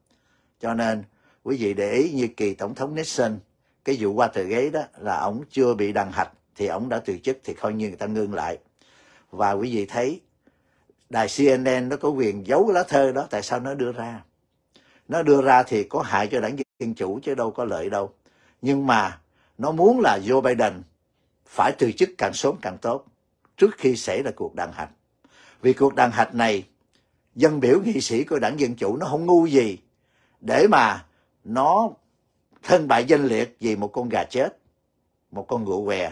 cho nên quý vị để ý như kỳ tổng thống Nixon cái vụ qua từ ghế đó là ông chưa bị đàn hạch thì ông đã từ chức thì coi như người ta ngưng lại và quý vị thấy đài CNN nó có quyền giấu lá thơ đó tại sao nó đưa ra nó đưa ra thì có hại cho đảng dân chủ chứ đâu có lợi đâu nhưng mà nó muốn là Joe Biden phải từ chức càng sớm càng tốt trước khi xảy ra cuộc đàn hạch vì cuộc đàn hạch này dân biểu nghị sĩ của đảng dân chủ nó không ngu gì để mà nó thân bại danh liệt vì một con gà chết một con ngựa què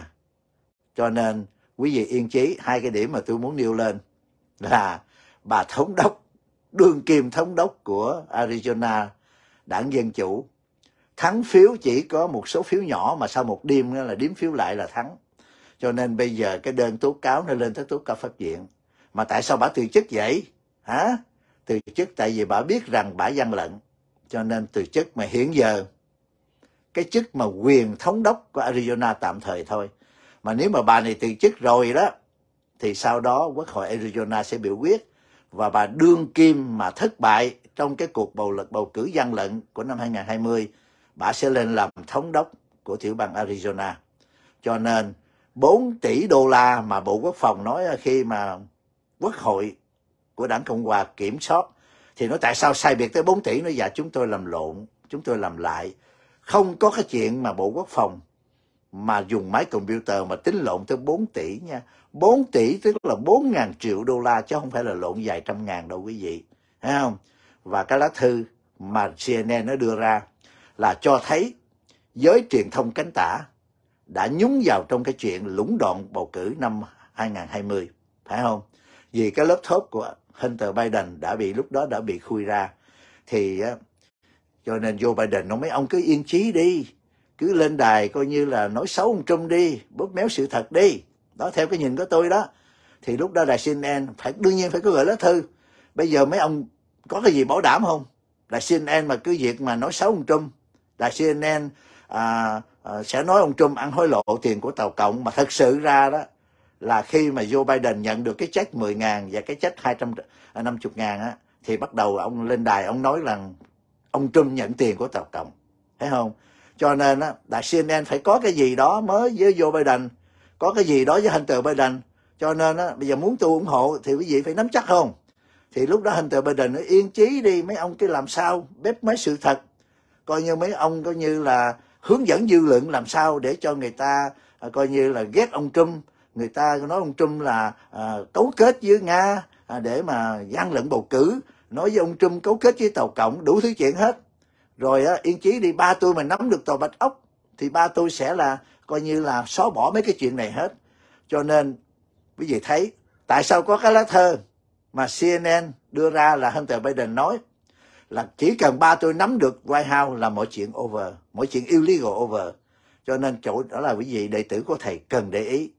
cho nên quý vị yên chí hai cái điểm mà tôi muốn nêu lên là bà thống đốc đương kim thống đốc của Arizona đảng Dân Chủ thắng phiếu chỉ có một số phiếu nhỏ mà sau một đêm là điếm phiếu lại là thắng cho nên bây giờ cái đơn tố cáo nó lên tới tố cáo pháp viện mà tại sao bà từ chức vậy hả từ chức tại vì bà biết rằng bà gian lận cho nên từ chức mà hiện giờ cái chức mà quyền thống đốc của Arizona tạm thời thôi mà nếu mà bà này từ chức rồi đó thì sau đó quốc hội Arizona sẽ biểu quyết và bà đương kim mà thất bại trong cái cuộc bầu lực bầu cử gian lận của năm 2020 bà sẽ lên làm thống đốc của tiểu bang Arizona cho nên 4 tỷ đô la mà Bộ Quốc phòng nói khi mà Quốc hội của đảng Cộng Hòa kiểm soát thì nó tại sao sai biệt tới 4 tỷ nó dạ chúng tôi làm lộn chúng tôi làm lại không có cái chuyện mà Bộ Quốc phòng mà dùng máy computer mà tính lộn tới 4 tỷ nha. 4 tỷ tức là 4 ngàn triệu đô la chứ không phải là lộn vài trăm ngàn đâu quý vị. Thấy không? Và cái lá thư mà CNN nó đưa ra là cho thấy giới truyền thông cánh tả đã nhúng vào trong cái chuyện lũng đoạn bầu cử năm 2020. Phải không? Vì cái lớp thớp của Hunter Biden đã bị lúc đó đã bị khui ra. Thì cho nên Joe Biden nói mấy ông cứ yên chí đi cứ lên đài coi như là nói xấu ông Trump đi, bóp méo sự thật đi. Đó, theo cái nhìn của tôi đó. Thì lúc đó đài CNN phải đương nhiên phải có gửi lá thư. Bây giờ mấy ông có cái gì bảo đảm không? Đài CNN mà cứ việc mà nói xấu ông Trump, đài CNN à, à, sẽ nói ông Trump ăn hối lộ tiền của Tàu Cộng mà thật sự ra đó là khi mà Joe Biden nhận được cái check 10 ngàn và cái check 250 à, ngàn á, thì bắt đầu ông lên đài ông nói rằng ông Trump nhận tiền của Tàu Cộng. Thấy không? cho nên á là CNN phải có cái gì đó mới với Joe Biden có cái gì đó với hình tượng Biden cho nên á bây giờ muốn tôi ủng hộ thì quý vị phải nắm chắc không thì lúc đó hình tượng Biden nó yên chí đi mấy ông cái làm sao bếp mấy sự thật coi như mấy ông coi như là hướng dẫn dư luận làm sao để cho người ta à, coi như là ghét ông Trump người ta nói ông Trump là à, cấu kết với Nga à, để mà gian lận bầu cử nói với ông Trump cấu kết với Tàu Cộng đủ thứ chuyện hết rồi á, yên chí đi ba tôi mà nắm được tòa bạch ốc thì ba tôi sẽ là coi như là xóa bỏ mấy cái chuyện này hết cho nên quý vị thấy tại sao có cái lá thơ mà CNN đưa ra là Hunter Biden nói là chỉ cần ba tôi nắm được White House là mọi chuyện over, mọi chuyện illegal over. Cho nên chỗ đó là quý vị đệ tử của thầy cần để ý.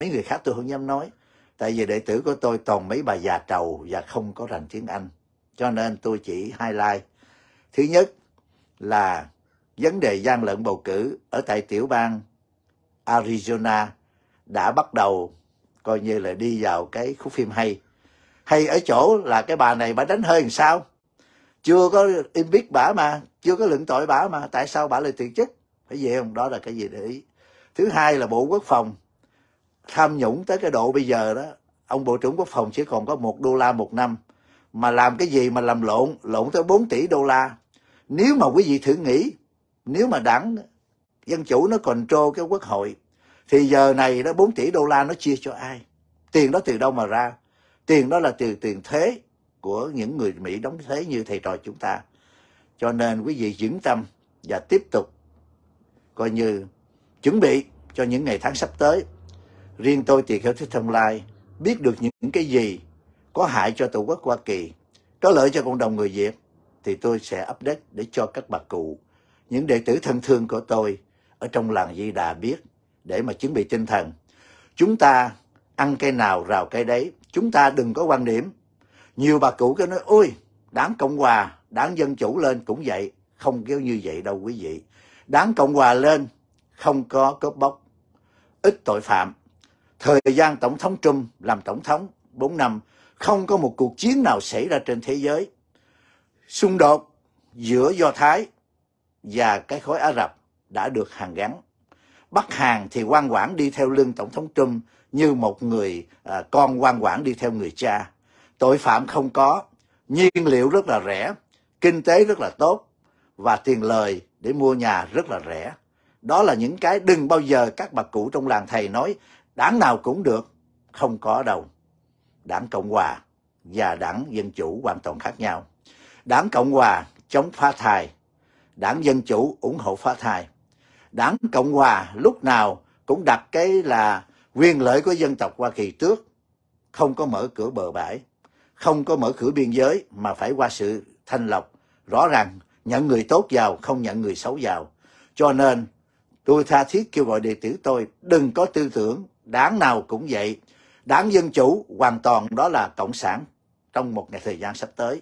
Mấy người khác tôi không dám nói. Tại vì đệ tử của tôi toàn mấy bà già trầu và không có rành tiếng Anh. Cho nên tôi chỉ highlight Thứ nhất là vấn đề gian lận bầu cử ở tại tiểu bang Arizona đã bắt đầu coi như là đi vào cái khúc phim hay. Hay ở chỗ là cái bà này bà đánh hơi làm sao? Chưa có im biết bả mà, chưa có luận tội bả mà, tại sao bả lại tuyệt chức? Phải vậy không? Đó là cái gì để ý. Thứ hai là Bộ Quốc phòng tham nhũng tới cái độ bây giờ đó, ông Bộ trưởng Quốc phòng chỉ còn có một đô la một năm mà làm cái gì mà làm lộn, lộn tới 4 tỷ đô la nếu mà quý vị thử nghĩ nếu mà đảng dân chủ nó control cái quốc hội thì giờ này đó 4 tỷ đô la nó chia cho ai tiền đó từ đâu mà ra tiền đó là từ tiền thuế của những người mỹ đóng thuế như thầy trò chúng ta cho nên quý vị vững tâm và tiếp tục coi như chuẩn bị cho những ngày tháng sắp tới riêng tôi thì hiểu thích thông lai biết được những cái gì có hại cho tổ quốc hoa kỳ có lợi cho cộng đồng người việt thì tôi sẽ update để cho các bà cụ, những đệ tử thân thương của tôi ở trong làng Di Đà biết để mà chuẩn bị tinh thần. Chúng ta ăn cây nào rào cây đấy, chúng ta đừng có quan điểm. Nhiều bà cụ cứ nói, ôi, đảng Cộng Hòa, đảng Dân Chủ lên cũng vậy, không kéo như vậy đâu quý vị. Đáng Cộng Hòa lên, không có cướp bóc, ít tội phạm. Thời gian Tổng thống Trump làm Tổng thống 4 năm, không có một cuộc chiến nào xảy ra trên thế giới Xung đột giữa Do Thái và cái khối Ả Rập đã được hàn gắn. Bắc Hàn thì quan quản đi theo lưng Tổng thống Trump như một người à, con quan quản đi theo người cha. Tội phạm không có, nhiên liệu rất là rẻ, kinh tế rất là tốt và tiền lời để mua nhà rất là rẻ. Đó là những cái đừng bao giờ các bà cụ trong làng thầy nói đảng nào cũng được, không có đâu. Đảng Cộng Hòa và đảng Dân Chủ hoàn toàn khác nhau. Đảng Cộng Hòa chống phá thai, Đảng Dân Chủ ủng hộ phá thai. Đảng Cộng Hòa lúc nào cũng đặt cái là quyền lợi của dân tộc Hoa Kỳ trước, không có mở cửa bờ bãi, không có mở cửa biên giới mà phải qua sự thanh lọc, rõ ràng nhận người tốt vào, không nhận người xấu vào. Cho nên tôi tha thiết kêu gọi đệ tử tôi đừng có tư tưởng, đảng nào cũng vậy, đảng Dân Chủ hoàn toàn đó là Cộng sản trong một ngày thời gian sắp tới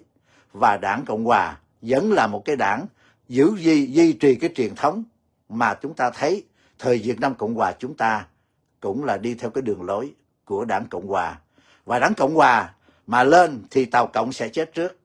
và đảng Cộng Hòa vẫn là một cái đảng giữ duy, duy trì cái truyền thống mà chúng ta thấy thời Việt Nam Cộng Hòa chúng ta cũng là đi theo cái đường lối của đảng Cộng Hòa. Và đảng Cộng Hòa mà lên thì Tàu Cộng sẽ chết trước.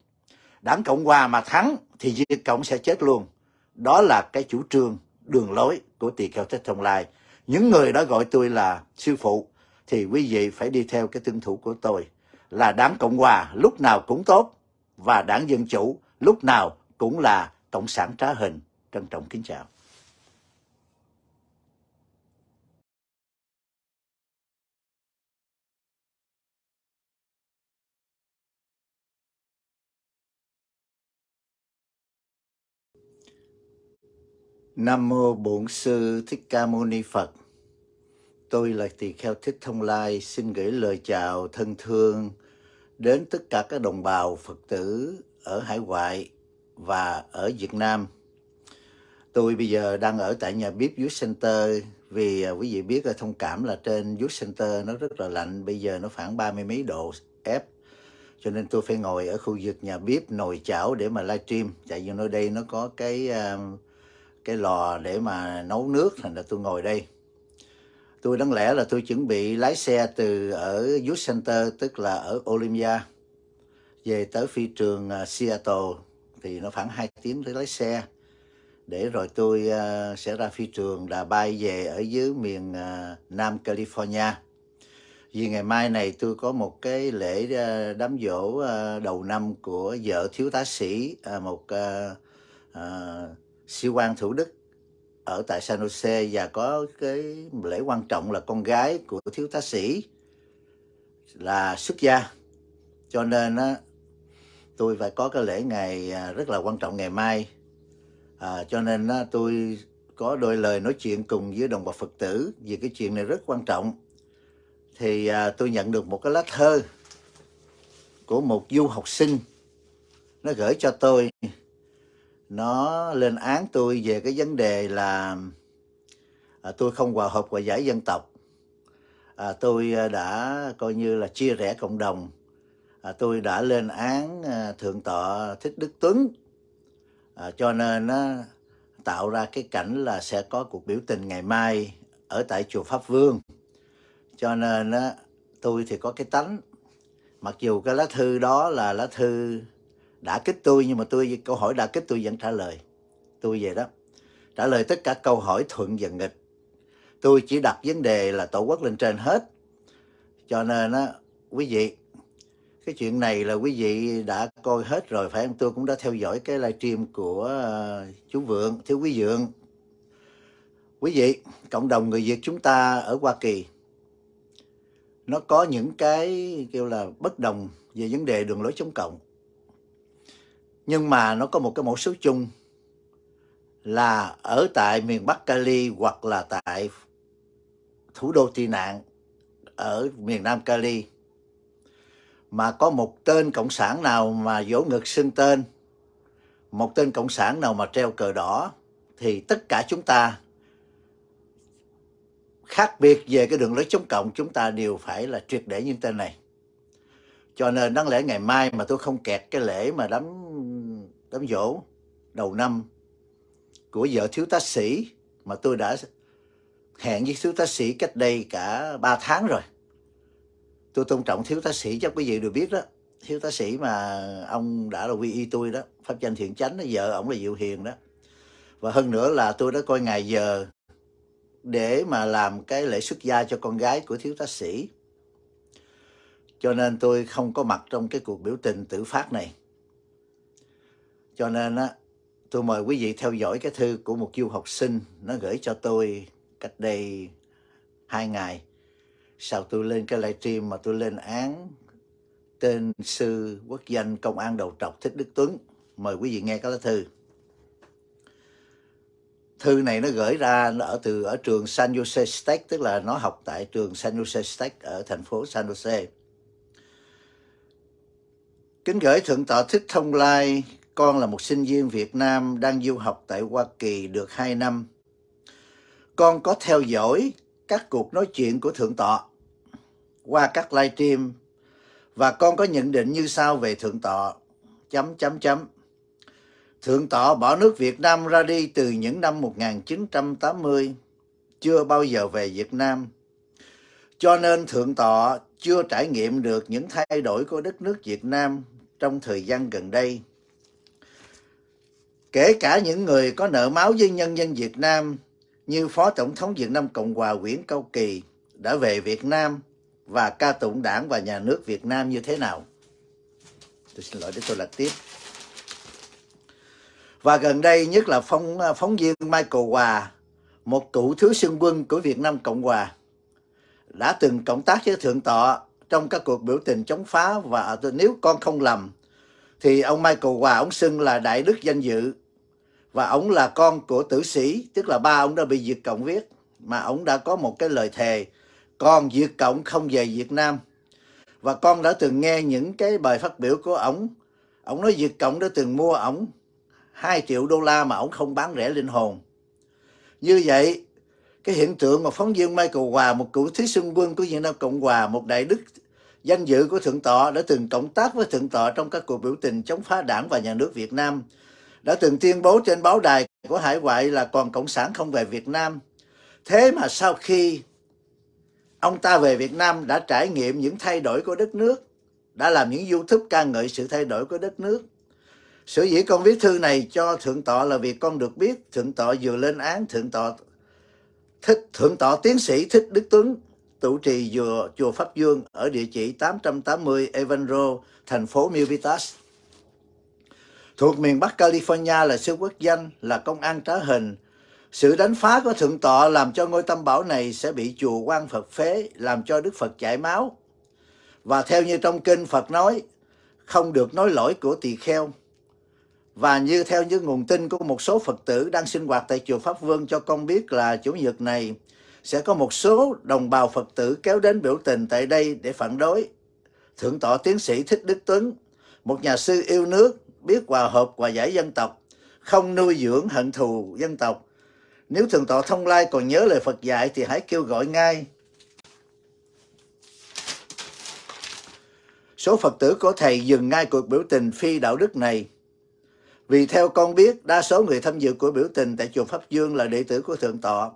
Đảng Cộng Hòa mà thắng thì Việt Cộng sẽ chết luôn. Đó là cái chủ trương đường lối của tỳ kheo Thích Thông Lai. Những người đã gọi tôi là sư phụ thì quý vị phải đi theo cái tương thủ của tôi là đảng Cộng Hòa lúc nào cũng tốt và đảng Dân Chủ lúc nào cũng là Cộng sản trá hình. Trân trọng kính chào. Nam Mô Bổn Sư Thích Ca Mâu Ni Phật Tôi là Tỳ Kheo Thích Thông Lai xin gửi lời chào thân thương đến tất cả các đồng bào Phật tử ở hải ngoại và ở Việt Nam. Tôi bây giờ đang ở tại nhà bếp Youth Center vì à, quý vị biết là thông cảm là trên Youth Center nó rất là lạnh, bây giờ nó khoảng 30 mấy độ F cho nên tôi phải ngồi ở khu vực nhà bếp nồi chảo để mà livestream tại vì nơi đây nó có cái à, cái lò để mà nấu nước thành ra tôi ngồi đây tôi đáng lẽ là tôi chuẩn bị lái xe từ ở Youth Center tức là ở Olympia về tới phi trường à, Seattle thì nó khoảng 2 tiếng để lái xe để rồi tôi à, sẽ ra phi trường là bay về ở dưới miền à, Nam California vì ngày mai này tôi có một cái lễ đám dỗ đầu năm của vợ thiếu tá sĩ một siêu quan Thủ Đức ở tại San Jose và có cái lễ quan trọng là con gái của thiếu tá sĩ là xuất gia cho nên á, tôi phải có cái lễ ngày à, rất là quan trọng ngày mai à, cho nên á, tôi có đôi lời nói chuyện cùng với đồng bào Phật tử về cái chuyện này rất quan trọng thì à, tôi nhận được một cái lá thơ của một du học sinh nó gửi cho tôi nó lên án tôi về cái vấn đề là à, tôi không hòa hợp hòa giải dân tộc à, tôi à, đã coi như là chia rẽ cộng đồng à, tôi đã lên án à, thượng tọa thích đức tuấn à, cho nên nó tạo ra cái cảnh là sẽ có cuộc biểu tình ngày mai ở tại chùa pháp vương cho nên á, tôi thì có cái tánh mặc dù cái lá thư đó là lá thư đã kích tôi nhưng mà tôi câu hỏi đã kích tôi vẫn trả lời tôi về đó trả lời tất cả câu hỏi thuận và nghịch tôi chỉ đặt vấn đề là tổ quốc lên trên hết cho nên á quý vị cái chuyện này là quý vị đã coi hết rồi phải không tôi cũng đã theo dõi cái livestream của ờ, chú vượng thiếu quý vượng quý vị cộng đồng người việt chúng ta ở hoa kỳ nó có những cái kêu là bất đồng về vấn đề đường lối chống cộng nhưng mà nó có một cái mẫu số chung là ở tại miền Bắc Cali hoặc là tại thủ đô tị nạn ở miền Nam Cali mà có một tên cộng sản nào mà dỗ ngực xưng tên, một tên cộng sản nào mà treo cờ đỏ thì tất cả chúng ta khác biệt về cái đường lối chống cộng chúng ta đều phải là triệt để như tên này. Cho nên đáng lẽ ngày mai mà tôi không kẹt cái lễ mà đám đám dỗ đầu năm của vợ thiếu tá sĩ mà tôi đã hẹn với thiếu tá sĩ cách đây cả 3 tháng rồi. Tôi tôn trọng thiếu tá sĩ chắc quý vị đều biết đó. Thiếu tá sĩ mà ông đã là quy y tôi đó, Pháp danh Thiện Chánh, đó, vợ ông là Diệu Hiền đó. Và hơn nữa là tôi đã coi ngày giờ để mà làm cái lễ xuất gia cho con gái của thiếu tá sĩ. Cho nên tôi không có mặt trong cái cuộc biểu tình tự phát này. Cho nên á, tôi mời quý vị theo dõi cái thư của một du học sinh nó gửi cho tôi cách đây hai ngày. Sau tôi lên cái livestream mà tôi lên án tên sư quốc danh công an đầu trọc Thích Đức Tuấn. Mời quý vị nghe cái lá thư. Thư này nó gửi ra nó ở từ ở trường San Jose State, tức là nó học tại trường San Jose State ở thành phố San Jose. Kính gửi Thượng tọa Thích Thông Lai, con là một sinh viên Việt Nam đang du học tại Hoa Kỳ được 2 năm. Con có theo dõi các cuộc nói chuyện của Thượng tọa qua các live stream và con có nhận định như sau về Thượng tọa chấm chấm chấm. Thượng tọa bỏ nước Việt Nam ra đi từ những năm 1980, chưa bao giờ về Việt Nam. Cho nên Thượng tọa chưa trải nghiệm được những thay đổi của đất nước Việt Nam trong thời gian gần đây. Kể cả những người có nợ máu với nhân dân Việt Nam như Phó Tổng thống Việt Nam Cộng hòa Nguyễn Cao Kỳ đã về Việt Nam và ca tụng đảng và nhà nước Việt Nam như thế nào. Tôi xin lỗi để tôi lật tiếp. Và gần đây nhất là phóng, à, phóng viên Michael Hòa, một cựu thứ xương quân của Việt Nam Cộng Hòa, đã từng cộng tác với Thượng tọa trong các cuộc biểu tình chống phá và à, nếu con không lầm thì ông Michael Hòa ông xưng là đại đức danh dự và ông là con của tử sĩ tức là ba ông đã bị diệt cộng viết mà ông đã có một cái lời thề con diệt cộng không về Việt Nam và con đã từng nghe những cái bài phát biểu của ông ông nói diệt cộng đã từng mua ông 2 triệu đô la mà ông không bán rẻ linh hồn như vậy cái hiện tượng mà phóng viên Michael Hòa một cựu thí sinh quân của Việt Nam Cộng Hòa một đại đức danh dự của thượng tọa đã từng cộng tác với thượng tọa trong các cuộc biểu tình chống phá đảng và nhà nước Việt Nam đã từng tuyên bố trên báo đài của hải ngoại là còn cộng sản không về Việt Nam. Thế mà sau khi ông ta về Việt Nam đã trải nghiệm những thay đổi của đất nước, đã làm những YouTube ca ngợi sự thay đổi của đất nước. Sở dĩ con viết thư này cho Thượng tọa là vì con được biết Thượng tọa vừa lên án Thượng tọa thích Thượng tọa tiến sĩ Thích Đức Tuấn trụ trì chùa chùa Pháp Dương ở địa chỉ 880 Evandro, thành phố Milvitas thuộc miền Bắc California là siêu quốc danh, là công an trá hình. Sự đánh phá của thượng tọa làm cho ngôi tâm bảo này sẽ bị chùa quan Phật phế, làm cho Đức Phật chảy máu. Và theo như trong kinh Phật nói, không được nói lỗi của tỳ kheo. Và như theo những nguồn tin của một số Phật tử đang sinh hoạt tại chùa Pháp Vương cho con biết là Chủ nhật này sẽ có một số đồng bào Phật tử kéo đến biểu tình tại đây để phản đối. Thượng tọa tiến sĩ Thích Đức Tuấn, một nhà sư yêu nước, biết hòa hợp hòa giải dân tộc, không nuôi dưỡng hận thù dân tộc. Nếu Thượng tọa Thông Lai còn nhớ lời Phật dạy thì hãy kêu gọi ngay. Số Phật tử của Thầy dừng ngay cuộc biểu tình phi đạo đức này. Vì theo con biết, đa số người tham dự của biểu tình tại Chùa Pháp Dương là đệ tử của Thượng tọa.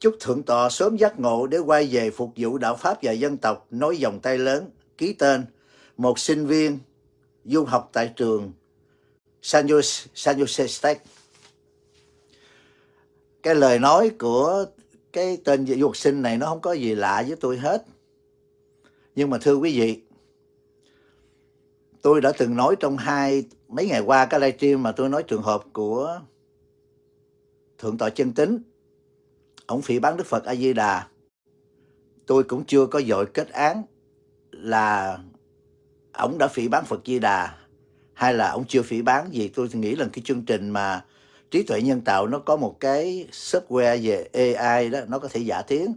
Chúc Thượng tọa sớm giác ngộ để quay về phục vụ đạo Pháp và dân tộc, nói dòng tay lớn, ký tên, một sinh viên du học tại trường San Jose, San Jose State. Cái lời nói của cái tên du học sinh này nó không có gì lạ với tôi hết. Nhưng mà thưa quý vị, tôi đã từng nói trong hai mấy ngày qua cái livestream mà tôi nói trường hợp của thượng tọa chân tính ông phỉ bán đức phật a di đà tôi cũng chưa có dội kết án là ông đã phỉ bán phật di đà hay là ông chưa phỉ bán gì tôi nghĩ là cái chương trình mà trí tuệ nhân tạo nó có một cái software về AI đó nó có thể giả tiếng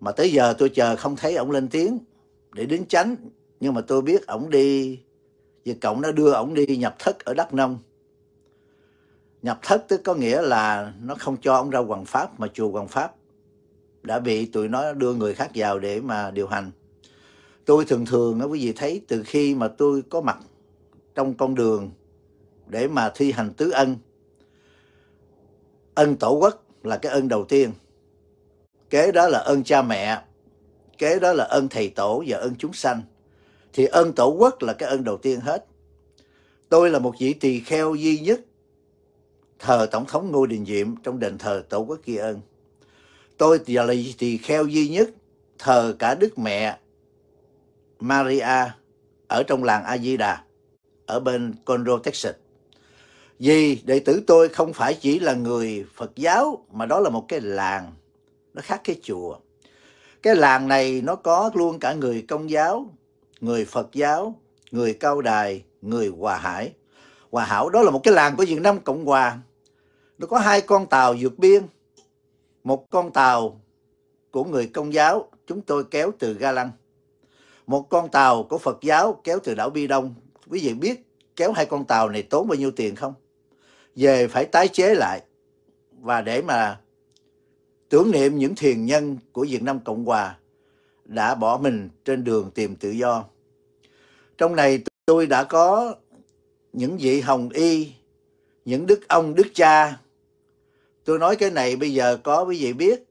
mà tới giờ tôi chờ không thấy ông lên tiếng để đứng tránh nhưng mà tôi biết ổng đi về cộng nó đưa ổng đi nhập thất ở đắk nông nhập thất tức có nghĩa là nó không cho ông ra hoàng pháp mà chùa hoàng pháp đã bị tụi nó đưa người khác vào để mà điều hành tôi thường thường á quý vị thấy từ khi mà tôi có mặt trong con đường để mà thi hành tứ ân. Ân tổ quốc là cái ân đầu tiên. Kế đó là ân cha mẹ, kế đó là ân thầy tổ và ân chúng sanh. Thì ân tổ quốc là cái ân đầu tiên hết. Tôi là một vị tỳ kheo duy nhất thờ Tổng thống Ngô Đình Diệm trong đền thờ Tổ quốc Kỳ Ân. Tôi giờ là tỳ kheo duy nhất thờ cả Đức Mẹ Maria ở trong làng A Di Đà ở bên Conroe, Texas. Vì đệ tử tôi không phải chỉ là người Phật giáo mà đó là một cái làng, nó khác cái chùa. Cái làng này nó có luôn cả người công giáo, người Phật giáo, người cao đài, người hòa hải. Hòa hảo đó là một cái làng của Việt Nam Cộng Hòa. Nó có hai con tàu vượt biên. Một con tàu của người công giáo chúng tôi kéo từ Ga Lăng. Một con tàu của Phật giáo kéo từ đảo Bi Đông quý vị biết kéo hai con tàu này tốn bao nhiêu tiền không? Về phải tái chế lại và để mà tưởng niệm những thiền nhân của Việt Nam Cộng Hòa đã bỏ mình trên đường tìm tự do. Trong này tôi đã có những vị hồng y, những đức ông, đức cha. Tôi nói cái này bây giờ có quý vị biết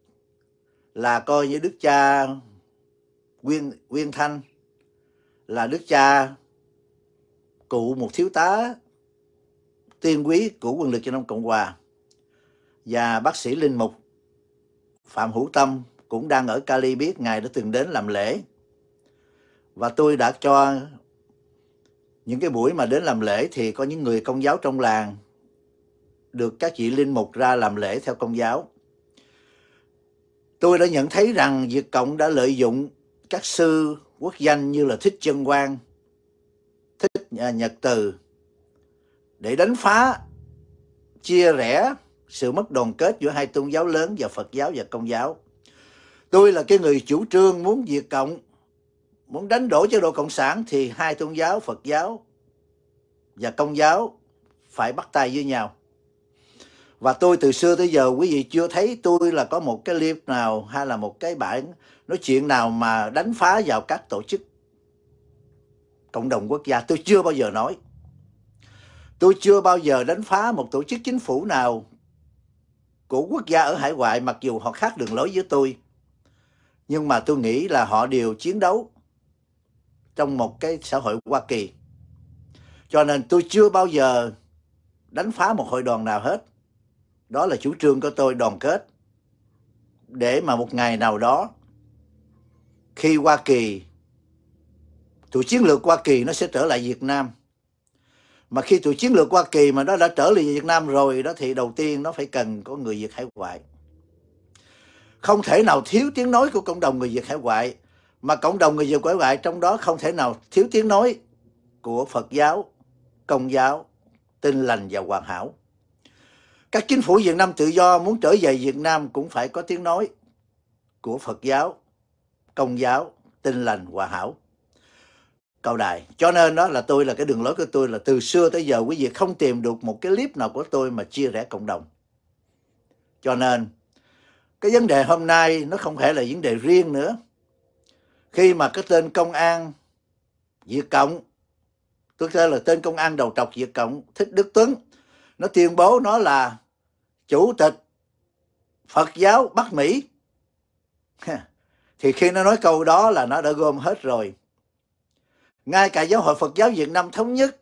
là coi như đức cha Nguyên, Nguyên Thanh là đức cha cụ một thiếu tá tiên quý của quân lực dân Đông Cộng Hòa và bác sĩ Linh Mục Phạm Hữu Tâm cũng đang ở Cali biết Ngài đã từng đến làm lễ. Và tôi đã cho những cái buổi mà đến làm lễ thì có những người công giáo trong làng được các vị linh mục ra làm lễ theo công giáo. Tôi đã nhận thấy rằng Việt Cộng đã lợi dụng các sư quốc danh như là Thích Chân Quang, nước à, Nhật từ để đánh phá, chia rẽ sự mất đoàn kết giữa hai tôn giáo lớn và Phật giáo và Công giáo. Tôi là cái người chủ trương muốn diệt cộng, muốn đánh đổ chế độ Cộng sản thì hai tôn giáo Phật giáo và Công giáo phải bắt tay với nhau. Và tôi từ xưa tới giờ quý vị chưa thấy tôi là có một cái clip nào hay là một cái bản nói chuyện nào mà đánh phá vào các tổ chức cộng đồng quốc gia tôi chưa bao giờ nói tôi chưa bao giờ đánh phá một tổ chức chính phủ nào của quốc gia ở hải ngoại mặc dù họ khác đường lối với tôi nhưng mà tôi nghĩ là họ đều chiến đấu trong một cái xã hội Hoa Kỳ cho nên tôi chưa bao giờ đánh phá một hội đoàn nào hết đó là chủ trương của tôi đoàn kết để mà một ngày nào đó khi Hoa Kỳ tụi chiến lược Hoa Kỳ nó sẽ trở lại Việt Nam mà khi tụi chiến lược Hoa Kỳ mà nó đã trở lại Việt Nam rồi đó thì đầu tiên nó phải cần có người Việt hải ngoại không thể nào thiếu tiếng nói của cộng đồng người Việt hải ngoại mà cộng đồng người Việt hải ngoại trong đó không thể nào thiếu tiếng nói của Phật giáo, Công giáo, Tin lành và Hoàn hảo. Các chính phủ Việt Nam tự do muốn trở về Việt Nam cũng phải có tiếng nói của Phật giáo, Công giáo, Tin lành, Hoàn hảo cầu đài cho nên đó là tôi là cái đường lối của tôi là từ xưa tới giờ quý vị không tìm được một cái clip nào của tôi mà chia rẽ cộng đồng cho nên cái vấn đề hôm nay nó không phải là vấn đề riêng nữa khi mà cái tên công an Việt Cộng tức là tên công an đầu trọc Việt Cộng Thích Đức Tuấn nó tuyên bố nó là chủ tịch Phật giáo Bắc Mỹ thì khi nó nói câu đó là nó đã gom hết rồi ngay cả giáo hội Phật giáo Việt Nam thống nhất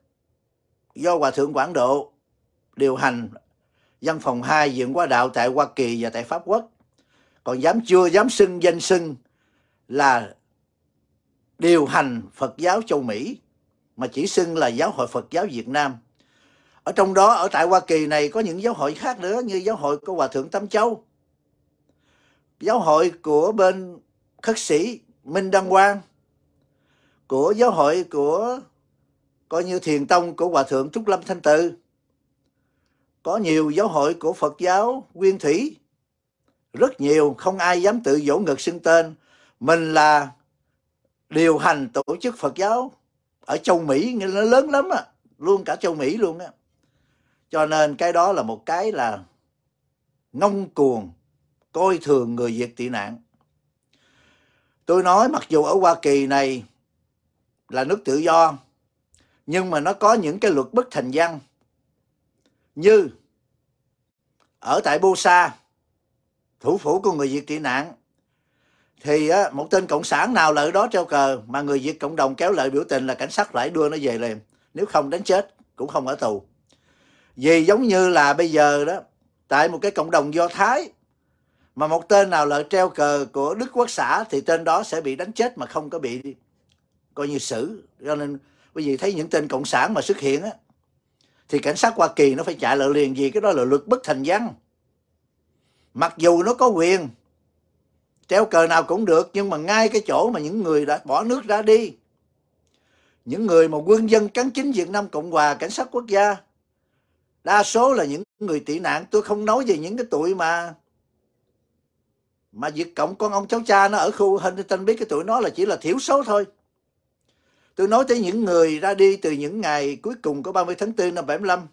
do Hòa Thượng Quảng Độ điều hành văn phòng 2 diện qua đạo tại Hoa Kỳ và tại Pháp Quốc. Còn dám chưa dám xưng danh xưng là điều hành Phật giáo châu Mỹ mà chỉ xưng là giáo hội Phật giáo Việt Nam. Ở trong đó, ở tại Hoa Kỳ này có những giáo hội khác nữa như giáo hội của Hòa Thượng Tâm Châu, giáo hội của bên khất sĩ Minh Đăng Quang, của giáo hội của coi như thiền tông của hòa thượng trúc lâm thanh tự có nhiều giáo hội của phật giáo nguyên thủy rất nhiều không ai dám tự dỗ ngực xưng tên mình là điều hành tổ chức phật giáo ở châu mỹ nghĩa nó lớn lắm á luôn cả châu mỹ luôn á cho nên cái đó là một cái là ngông cuồng coi thường người việt tị nạn tôi nói mặc dù ở hoa kỳ này là nước tự do nhưng mà nó có những cái luật bất thành văn như ở tại Busa thủ phủ của người Việt tị nạn thì á, một tên cộng sản nào lợi đó treo cờ mà người Việt cộng đồng kéo lợi biểu tình là cảnh sát lại đưa nó về liền nếu không đánh chết cũng không ở tù vì giống như là bây giờ đó tại một cái cộng đồng do thái mà một tên nào lợi treo cờ của đức quốc xã thì tên đó sẽ bị đánh chết mà không có bị coi như xử cho nên bởi vì thấy những tên cộng sản mà xuất hiện á thì cảnh sát hoa kỳ nó phải chạy lại liền vì cái đó là luật bất thành văn mặc dù nó có quyền treo cờ nào cũng được nhưng mà ngay cái chỗ mà những người đã bỏ nước ra đi những người mà quân dân cắn chính Việt Nam Cộng Hòa cảnh sát quốc gia đa số là những người tị nạn tôi không nói về những cái tụi mà mà Việt Cộng con ông cháu cha nó ở khu hình tên biết cái tuổi nó là chỉ là thiểu số thôi Tôi nói tới những người ra đi từ những ngày cuối cùng của 30 tháng 4 năm 75.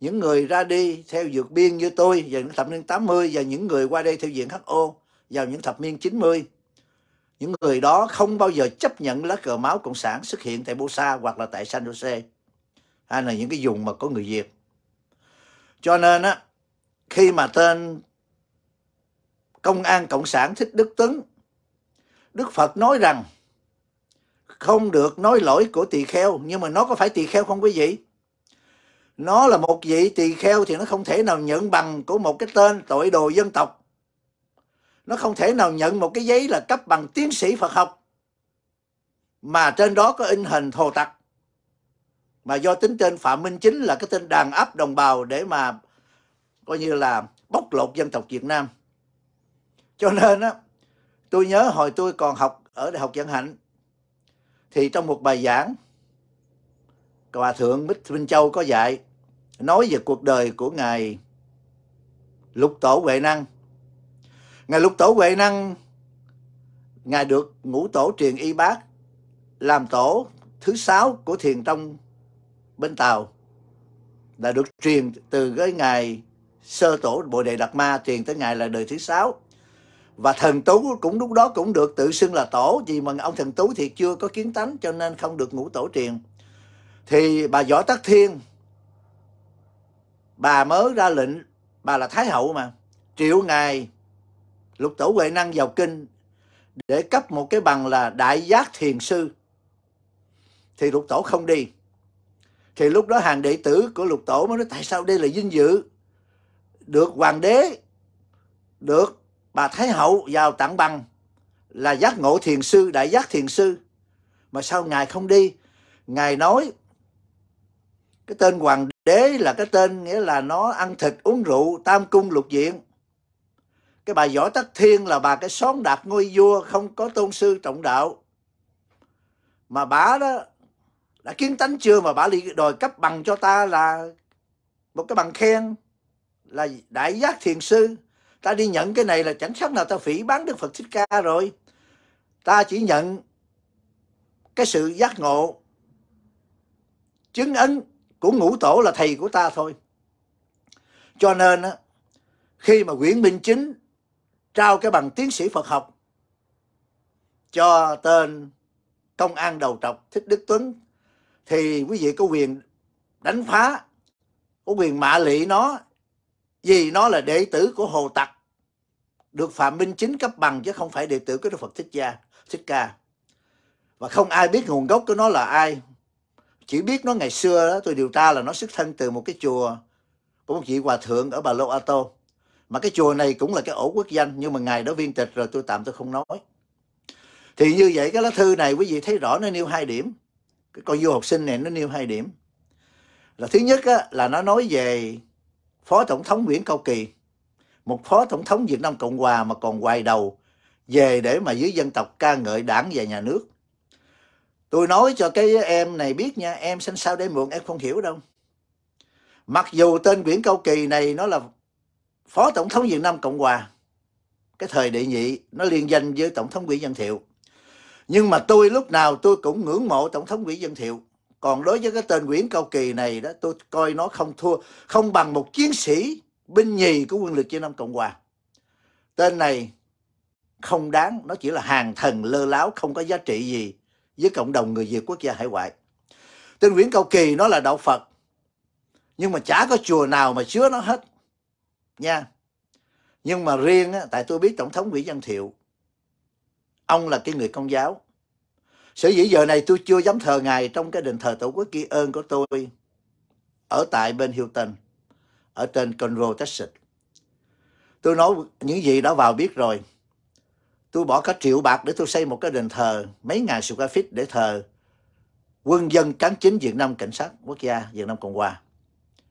Những người ra đi theo dược biên như tôi vào những thập niên 80 và những người qua đây theo diện HO vào những thập niên 90. Những người đó không bao giờ chấp nhận lá cờ máu Cộng sản xuất hiện tại Bosa hoặc là tại San Jose hay là những cái vùng mà có người Việt. Cho nên á, khi mà tên công an Cộng sản thích Đức Tấn, Đức Phật nói rằng không được nói lỗi của tỳ kheo nhưng mà nó có phải tỳ kheo không quý vị nó là một vị tỳ kheo thì nó không thể nào nhận bằng của một cái tên tội đồ dân tộc nó không thể nào nhận một cái giấy là cấp bằng tiến sĩ Phật học mà trên đó có in hình thồ tặc mà do tính trên Phạm Minh Chính là cái tên đàn áp đồng bào để mà coi như là bóc lột dân tộc Việt Nam cho nên á tôi nhớ hồi tôi còn học ở Đại học Dân Hạnh thì trong một bài giảng Hòa Thượng Bích Minh Châu có dạy nói về cuộc đời của Ngài Lục Tổ Huệ Năng. Ngài Lục Tổ Huệ Năng, Ngài được ngũ tổ truyền y bác làm tổ thứ sáu của thiền tông bên Tàu là được truyền từ cái Ngài Sơ Tổ Bồ Đề Đạt Ma truyền tới Ngài là đời thứ sáu và thần tú cũng lúc đó cũng được tự xưng là tổ vì mà ông thần tú thì chưa có kiến tánh cho nên không được ngũ tổ truyền thì bà võ tắc thiên bà mới ra lệnh bà là thái hậu mà triệu ngài lục tổ huệ năng vào kinh để cấp một cái bằng là đại giác thiền sư thì lục tổ không đi thì lúc đó hàng đệ tử của lục tổ mới nói tại sao đây là vinh dự được hoàng đế được bà Thái Hậu vào tặng bằng là giác ngộ thiền sư, đại giác thiền sư. Mà sao Ngài không đi? Ngài nói cái tên hoàng đế là cái tên nghĩa là nó ăn thịt uống rượu tam cung lục diện. Cái bà Võ Tắc Thiên là bà cái xóm đạt ngôi vua không có tôn sư trọng đạo. Mà bà đó đã kiến tánh chưa mà bà lại đòi cấp bằng cho ta là một cái bằng khen là đại giác thiền sư ta đi nhận cái này là chẳng khác nào ta phỉ bán Đức Phật Thích Ca rồi ta chỉ nhận cái sự giác ngộ chứng ấn của ngũ tổ là thầy của ta thôi cho nên khi mà Nguyễn Minh Chính trao cái bằng tiến sĩ Phật học cho tên công an đầu trọc Thích Đức Tuấn thì quý vị có quyền đánh phá có quyền mạ lị nó vì nó là đệ tử của Hồ Tặc được phạm minh chính cấp bằng chứ không phải đệ tử của Đức Phật Thích Gia, Thích Ca. Và không ai biết nguồn gốc của nó là ai. Chỉ biết nó ngày xưa đó, tôi điều tra là nó xuất thân từ một cái chùa của một vị hòa thượng ở Bà Lô a tô Mà cái chùa này cũng là cái ổ quốc danh nhưng mà ngày đó viên tịch rồi tôi tạm tôi không nói. Thì như vậy cái lá thư này quý vị thấy rõ nó nêu hai điểm. Cái con du học sinh này nó nêu hai điểm. Là thứ nhất á, là nó nói về Phó Tổng thống Nguyễn Cao Kỳ một phó tổng thống Việt Nam Cộng Hòa mà còn hoài đầu về để mà dưới dân tộc ca ngợi đảng và nhà nước. Tôi nói cho cái em này biết nha, em sinh sao đây muộn em không hiểu đâu. Mặc dù tên Nguyễn Cao Kỳ này nó là Phó Tổng thống Việt Nam Cộng Hòa, cái thời đệ nhị nó liên danh với Tổng thống Nguyễn Văn Thiệu. Nhưng mà tôi lúc nào tôi cũng ngưỡng mộ Tổng thống Nguyễn Văn Thiệu. Còn đối với cái tên Nguyễn Cao Kỳ này đó, tôi coi nó không thua, không bằng một chiến sĩ binh nhì của quân lực Việt Nam Cộng Hòa. Tên này không đáng, nó chỉ là hàng thần lơ láo không có giá trị gì với cộng đồng người Việt quốc gia hải ngoại. Tên Nguyễn Cao Kỳ nó là đạo Phật, nhưng mà chả có chùa nào mà chứa nó hết. Nha. Nhưng mà riêng, á, tại tôi biết Tổng thống Nguyễn Văn Thiệu, ông là cái người công giáo. Sở dĩ giờ này tôi chưa dám thờ Ngài trong cái đền thờ Tổ quốc ghi ơn của tôi ở tại bên Hilton ở trên Conroe, Texas. Tôi nói những gì đã vào biết rồi. Tôi bỏ cả triệu bạc để tôi xây một cái đền thờ, mấy ngàn sụp graphic để thờ quân dân cán chính Việt Nam Cảnh sát Quốc gia Việt Nam Cộng Hòa.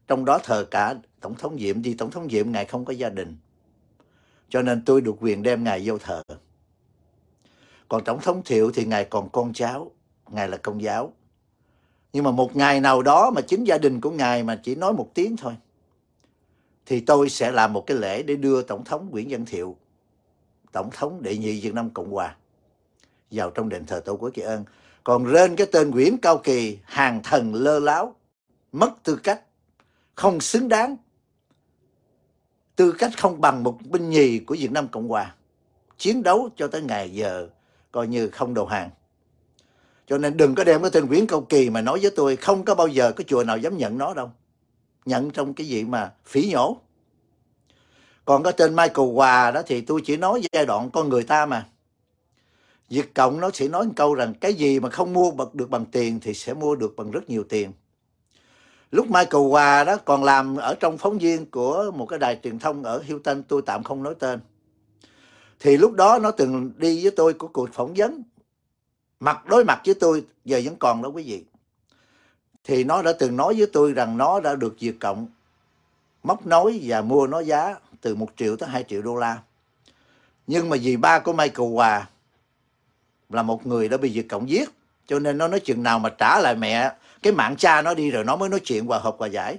Trong đó thờ cả Tổng thống Diệm, vì Tổng thống Diệm ngài không có gia đình. Cho nên tôi được quyền đem ngài vô thờ. Còn Tổng thống Thiệu thì ngài còn con cháu, ngài là công giáo. Nhưng mà một ngày nào đó mà chính gia đình của ngài mà chỉ nói một tiếng thôi thì tôi sẽ làm một cái lễ để đưa Tổng thống Nguyễn Văn Thiệu, Tổng thống đệ nhị Việt Nam Cộng Hòa vào trong đền thờ Tổ quốc Kỳ Ân. Còn rên cái tên Nguyễn Cao Kỳ hàng thần lơ láo, mất tư cách, không xứng đáng, tư cách không bằng một binh nhì của Việt Nam Cộng Hòa. Chiến đấu cho tới ngày giờ coi như không đầu hàng. Cho nên đừng có đem cái tên Nguyễn Cao Kỳ mà nói với tôi không có bao giờ có chùa nào dám nhận nó đâu nhận trong cái gì mà phỉ nhổ còn cái tên Michael Hòa đó thì tôi chỉ nói giai đoạn con người ta mà Việt Cộng nó sẽ nói một câu rằng cái gì mà không mua được bằng tiền thì sẽ mua được bằng rất nhiều tiền lúc Michael Hòa đó còn làm ở trong phóng viên của một cái đài truyền thông ở Hilton tôi tạm không nói tên thì lúc đó nó từng đi với tôi của cuộc phỏng vấn mặt đối mặt với tôi giờ vẫn còn đó quý vị thì nó đã từng nói với tôi rằng nó đã được diệt cộng móc nối và mua nó giá từ 1 triệu tới 2 triệu đô la. Nhưng mà vì ba của Michael Hòa là một người đã bị diệt cộng giết cho nên nó nói chuyện nào mà trả lại mẹ cái mạng cha nó đi rồi nó mới nói chuyện hòa hợp hòa giải.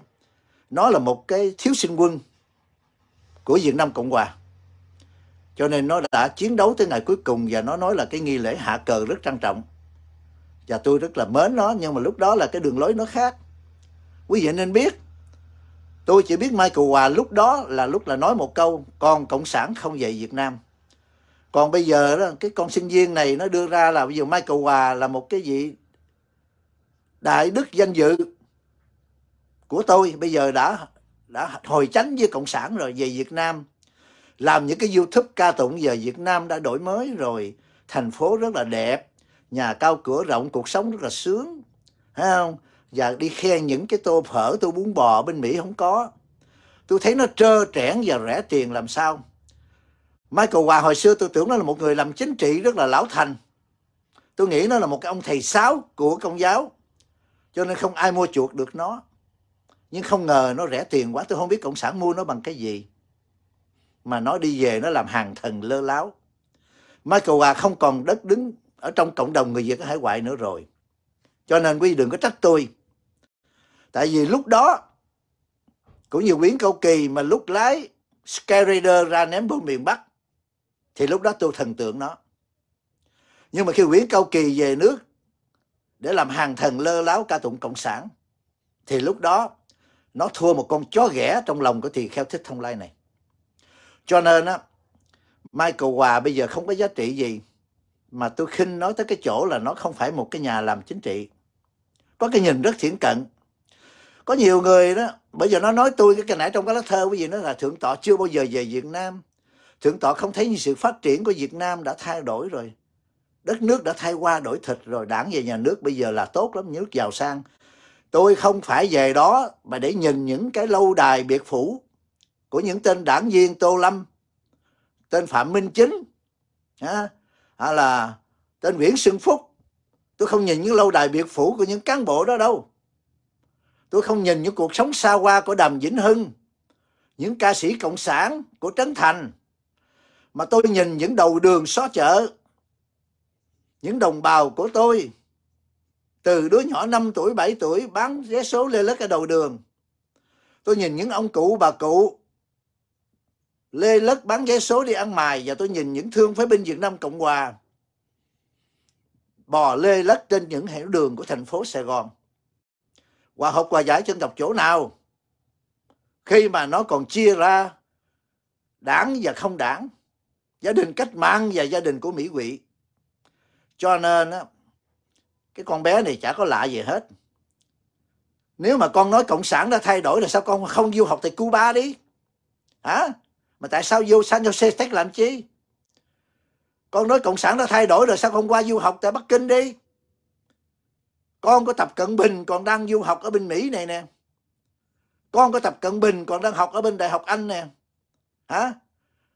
Nó là một cái thiếu sinh quân của Việt Nam Cộng Hòa. Cho nên nó đã chiến đấu tới ngày cuối cùng và nó nói là cái nghi lễ hạ cờ rất trang trọng và tôi rất là mến nó nhưng mà lúc đó là cái đường lối nó khác quý vị nên biết tôi chỉ biết Michael Hòa lúc đó là lúc là nói một câu con cộng sản không về Việt Nam còn bây giờ đó, cái con sinh viên này nó đưa ra là bây giờ Michael Hòa là một cái gì đại đức danh dự của tôi bây giờ đã đã hồi tránh với cộng sản rồi về Việt Nam làm những cái YouTube ca tụng về Việt Nam đã đổi mới rồi thành phố rất là đẹp nhà cao cửa rộng cuộc sống rất là sướng thấy không và đi khen những cái tô phở tô bún bò bên mỹ không có tôi thấy nó trơ trẽn và rẻ tiền làm sao michael hòa hồi xưa tôi tưởng nó là một người làm chính trị rất là lão thành tôi nghĩ nó là một cái ông thầy sáo của công giáo cho nên không ai mua chuộc được nó nhưng không ngờ nó rẻ tiền quá tôi không biết cộng sản mua nó bằng cái gì mà nó đi về nó làm hàng thần lơ láo Michael Hòa không còn đất đứng ở trong cộng đồng người Việt ở hải ngoại nữa rồi. Cho nên quý vị đừng có trách tôi. Tại vì lúc đó cũng như Nguyễn Cao Kỳ mà lúc lái Skyrider ra ném bom miền Bắc thì lúc đó tôi thần tượng nó. Nhưng mà khi Nguyễn Cao Kỳ về nước để làm hàng thần lơ láo ca tụng Cộng sản thì lúc đó nó thua một con chó ghẻ trong lòng của thì Kheo Thích Thông Lai này. Cho nên á, Michael Hòa bây giờ không có giá trị gì mà tôi khinh nói tới cái chỗ là nó không phải một cái nhà làm chính trị có cái nhìn rất thiển cận có nhiều người đó bây giờ nó nói tôi cái nãy trong cái lá thơ cái gì nó là thượng tọa chưa bao giờ về Việt Nam thượng tọa không thấy như sự phát triển của Việt Nam đã thay đổi rồi đất nước đã thay qua đổi thịt rồi đảng về nhà nước bây giờ là tốt lắm nước giàu sang tôi không phải về đó mà để nhìn những cái lâu đài biệt phủ của những tên đảng viên Tô Lâm tên Phạm Minh Chính à, hay là tên Nguyễn Xuân Phúc tôi không nhìn những lâu đài biệt phủ của những cán bộ đó đâu tôi không nhìn những cuộc sống xa hoa của Đàm Vĩnh Hưng những ca sĩ cộng sản của Trấn Thành mà tôi nhìn những đầu đường xó chợ những đồng bào của tôi từ đứa nhỏ 5 tuổi 7 tuổi bán vé số lê lết ở đầu đường tôi nhìn những ông cụ bà cụ lê lất bán vé số đi ăn mài và tôi nhìn những thương phái binh Việt Nam Cộng Hòa bò lê lất trên những hẻo đường của thành phố Sài Gòn. Hòa học hòa giải trên tộc chỗ nào? Khi mà nó còn chia ra đảng và không đảng, gia đình cách mạng và gia đình của Mỹ quỷ. Cho nên cái con bé này chả có lạ gì hết. Nếu mà con nói Cộng sản đã thay đổi là sao con không du học tại Cuba đi? Hả? mà tại sao vô San Jose State làm chi con nói cộng sản đã thay đổi rồi sao không qua du học tại Bắc Kinh đi con có Tập Cận Bình còn đang du học ở bên Mỹ này nè con có Tập Cận Bình còn đang học ở bên Đại học Anh nè hả